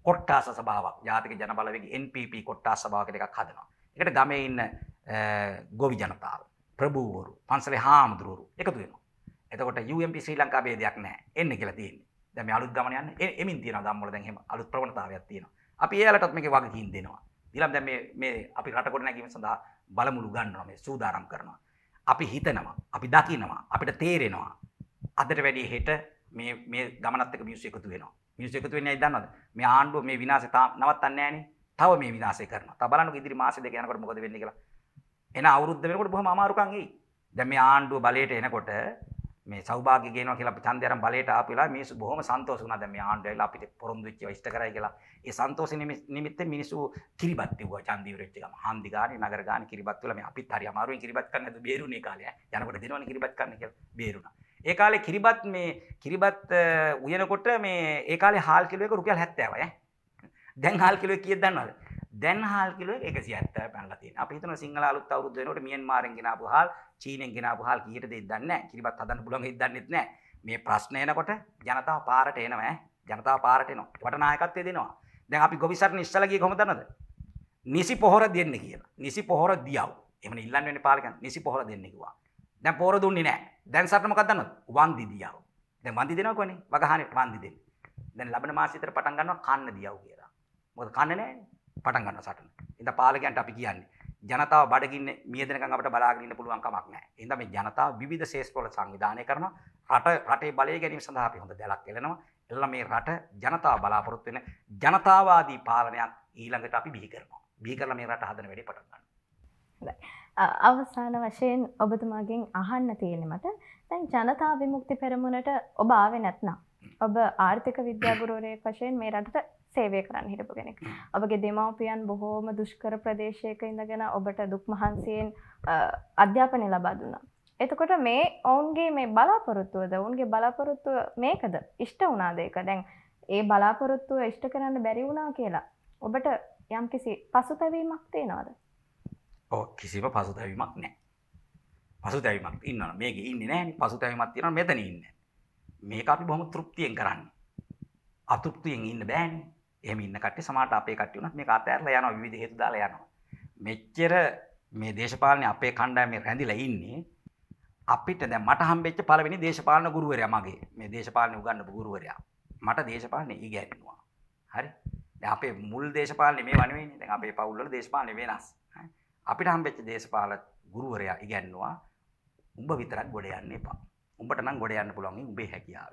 කොට්ටාස සභාවක් ජාතික ජනබලවගේ NPP කොට්ටා සභාවකට එකක් හදනවා. එකට ගමේ ඉන්න ගොවි ජනතාව ප්‍රභූවරු පන්සලේ හාමුදුරුවරු එකතු වෙනවා. එතකොට UMP ශ්‍රී ලංකා ભેදයක් නැහැ. එන්න කියලා තියෙන්නේ. දැන් මේ අලුත් ගමන යන්නේ එමින් තියෙනවා ගම්වල දැන් එහෙම අලුත් ප්‍රවණතාවයක් තියෙනවා. අපි එයාලටත් මේකේ වගකීම් දෙනවා. ඊළඟ දැන් මේ මේ අපි රට කොට නැගීම සඳහා බලමුළු ගන්නවා මේ සූදානම් කරනවා. අපි හිතනවා, අපි දකිනවා, අපිට තේරෙනවා. අදට වැඩිය හෙට මේ මේ ගමනත් එක්ක මිනිස්සු එකතු වෙනවා. මිනිස්සු එකතු වෙන්නේ ඇයි දන්නවද? මේ ආණ්ඩුව මේ විනාශය තාම නවත්තන්නේ නැහනේ. තව මේ විනාශය කරනවා. තව බලන්නකෝ ඉදිරි මාස දෙක යනකොට මොකද වෙන්නේ කියලා. එන අවුරුද්ද වෙනකොට බොහොම අමාරුකම් එයි. දැන් මේ ආණ්ඩුව බලයට එනකොට මේ සෞභාග්‍ය ගේනවා කියලා අපි ඡන්දය අරන් බලයට ආපු වෙලාව මිනිස්සු බොහොම සන්තෝෂ වුණා. දැන් මේ ආණ්ඩුව ඇවිල්ලා අපිට පොරොන්දු වෙච්ච ඒවා ඉෂ්ට කරයි කියලා. ඒ සන්තෝෂ නිමිත්තෙන් මිනිස්සු කිරිබත් දිව්වා ඡන්දි ඉවරෙච්ච ගම. හන්දි ගානේ නගර ගානේ කිරිබත් වල මේ අපිත් හරි අමාරුවෙන් කිරිබත් කන්න හැදුව බේරුණේ කාලේ. යනකොට දෙනවනේ කිරිබත් කන්න කියලා බේරුණා. ඒකාලේ කිරිබත් මේ කිරිබත් උයනකොට මේ ඒකාලේ හාල් කිලෝ එක රුපියල් 70යි ඈ. දැන් හාල් කිලෝ කීයද දන්නවද? දැන් හාල් කිලෝ 170 පැනලා තියෙනවා. අපි හිතන සිංහල අලුත් අවුරුද්ද වෙනකොට මියන්මාරෙන් ගෙනාපු හාල්, චීනෙන් ගෙනාපු හාල් කීයට දෙයිද දන්නේ නැහැ. කිරිබත් හදන්න පුළුවන් ඒද දන්නෙත් නැහැ. මේ ප්‍රශ්න එනකොට ජනතාව පාරට එනවා ඈ. ජනතාව පාරට එනවා. වටනායකත්වය දෙනවා. දැන් අපි ගොවිසරණ ඉස්සලා ගියේ කොහොමද දන්නවද? නිසි පොහොර දෙන්න කියලා. නිසි පොහොර දියව. එහෙම ඉල්ලන්න වෙන්නේ පාලකයන්. නිසි පොහොර දෙන්න කිව්වා. දැන් පොහොර දුන්නේ නැහැ. දැන් සරණ මොකක්ද දන්නවද? වන්දි දියව. දැන් වන්දි දෙනවා කොහොනේ? වගහානේ වන්දි දෙන්නේ. දැන් ලබන මාසෙ විතර පටන් ගන්නවා කන්න දියව කියලා. මොකද කන්නේ නැහැනේ. පටන් ගන්නවා සටන. ඉතින් පාලකයන්ට අපි කියන්නේ ජනතාව බඩගින්න මියදෙනකම් අපිට බලාගෙන ඉන්න පුළුවන් කමක් නැහැ. එහෙනම් මේ ජනතාව විවිධ ශේෂ්ඨවල සංවිධානය කරනවා. රට රටේ බලය ගැනීම සඳහා අපි හොඳ දැලක් එළනවා. එළලා මේ රට ජනතාව බලාපොරොත්තු වෙන ජනතාවාදී පාලනයක් ඊළඟට අපි බිහි කරනවා. බිහි කරලා මේ රට හදන වැඩේ පටන් ගන්නවා. හොඳයි. අවසාන වශයෙන් ඔබතුමාගෙන් අහන්න තියෙනමට දැන් ජනතා විමුක්ති පෙරමුණට ඔබ ආවේ නැත්නම් ඔබ ආර්ථික විද්‍යාගුරුවරයෙක් වශයෙන් මේ රටට සේවය කරන්න හිටපු කෙනෙක්. ඔබගේ දෙමව්පියන් බොහෝම දුෂ්කර ප්‍රදේශයක ඉඳගෙන ඔබට දුක් මහන්සියෙන් අධ්‍යාපනය ලබා දුන්නා. එතකොට මේ ඔවුන්ගේ මේ බලාපොරොත්තුවද ඔවුන්ගේ බලාපොරොත්තුව මේකද ඉෂ්ට වුණාද ඒක දැන් ඒ බලාපොරොත්තුව ඉෂ්ට කරන්න බැරි වුණා කියලා. ඔබට යම්කිසි පසුතැවීමක් තියෙනවද? ඔව් කිසිම පසුතැවීමක් නැහැ. පසුතැවීමක් ඉන්නවනේ. මේකේ ඉන්නේ නැහැනේ. පසුතැවීමක් තියෙනවා මෙතන ඉන්නේ. මේක අපි බොහොම තෘප්තියෙන් කරන්නේ. අතෘප්තියෙන් ඉන්න බෑනේ. එහෙම ඉන්න කට්ටිය සමහරට අපේ කට්ටිය උනත් මේක අතහැරලා යනවා විවිධ හේතු දාලා යනවා. මෙච්චර මේ දේශපාලනේ අපේ කණ්ඩායමේ රැඳිලා ඉන්නේ අපිට දැන් මට හම්බෙච්ච පළවෙනි දේශපාලන ගුරුවරයා මගේ මේ දේශපාලනේ උගන්වපු ගුරුවරයා. මට දේශපාලනේ ඉගැන්නුවා. හරි. දැන් අපේ මුල් දේශපාලනේ මේවා නෙවෙයිනේ. දැන් අපේ පවුල් වල දේශපාලනේ වෙනස්. අපිට හම්බෙච්ච දේශපාල ගුරුවරයා ඉගැන්නවා උඹ විතරක් ගොඩ යන්න එපා. උඹට නම් ගොඩ යන්න පුළුවන් උඹේ හැකියාව.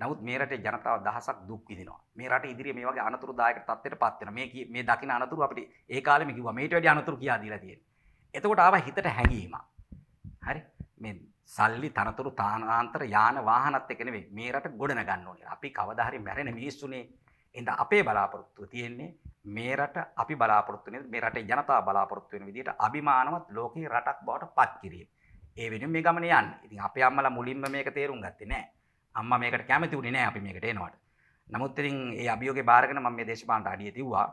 නමුත් මේ රටේ ජනතාව දහසක් දුක් විඳිනවා. මේ රට ඉදිරියේ මේ වගේ අනතුරුදායක තත්ත්වයකටපත් වෙනවා. මේ මේ දකින අනතුරු අපිට ඒ කාලෙම කිව්වා මේට වැඩි අනතුරු කියා දීලා තියෙනවා. එතකොට ආවා හිතට හැඟීම. හරි? මේ සල්ලි තනතුරු තානාන්තර යාන වාහනත් එක නෙවෙයි. මේ රට ගොඩනගන්න ඕනේ. අපි කවදා හරි මැරෙන මිනිස්සුනේ. එහෙනම් අපේ බලාපොරොත්තුව තියෙන්නේ මේ රට අපි බලාපොරොත්තු වෙන මේ රටේ ජනතාව බලාපොරොත්තු වෙන විදිහට අභිමානවත් ලෝකේ රටක් බවට පත් කිරීම. ඒ වෙනුවෙන් මේ ගමන යන්නේ. ඉතින් අපේ අම්මලා මුලින්ම මේක තේරුම් ගත්තේ නැහැ. අම්මා මේකට කැමති වුණේ නැහැ අපි මේකට එනවට. නමුත් ඉතින් ඒ අභියෝගේ බාරගෙන මම මේ දේශපාලනට අඩිය තිව්වා.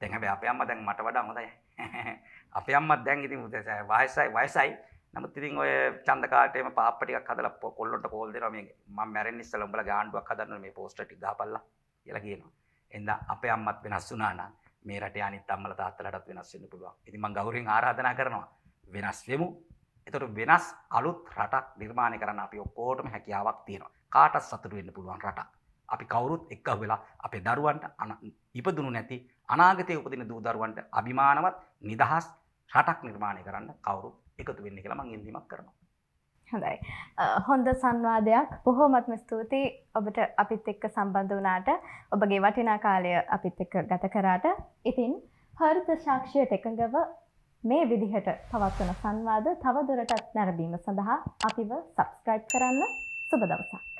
දැන් හැබැයි අපේ අම්මා දැන් මට වඩා හොඳයි. අපේ අම්මත් දැන් ඉතින් වයසයි වයසයි. නමුත් ඉතින් ඔය ඡන්ද කාටේම පාප්ප ටිකක් හදලා කොල්ලොන්ට කෝල් දෙනවා මේ මම මැරෙන්න ඉස්සෙල්ලා උඹලා ගාණ්ඩුවක් හදන්න මේ පෝස්ටර් ටික දාපල්ලා කියලා කියනවා. එඳ අපේ අම්මත් වෙනස් වුණා නම් මේ රටේ අනිත් අම්මලා තාත්තලාටත් වෙනස් වෙන්න පුළුවන්. ඉතින් මම ගෞරවයෙන් ආරාධනා කරනවා වෙනස් වෙමු. එතකොට වෙනස් අලුත් රටක් නිර්මාණය කරන්න අපි ඔක්කොටම හැකියාවක් තියෙනවා. කාටත් සතුටු වෙන්න පුළුවන් රටක්. අපි කවුරුත් එක්ක වෙලා අපේ දරුවන්ට ඉපදුණු නැති අනාගතයේ උපදින දූ දරුවන්ට අභිමානවත් නිදහස් රටක් නිර්මාණය කරන්න කවුරුත් එකතු වෙන්න කියලා මම ඉල්ලීමක් කරනවා. හොඳයි හොඳ සංවාදයක් බොහෝමත්ම ස්තුතියි ඔබට අපිත් එක්ක සම්බන්ධ වනාට ඔබගේ වටිනා කාලය අපිත් එක්ක ගත කරාට ඉතින් හරිත ශක්ෂයට එකඟව මේ විදිහට පවත්වන සංවාද තවදුරටත් නැරබීම සඳහා අපිව සබස්ක්‍රයිබ් කරන්න සුබ දවසා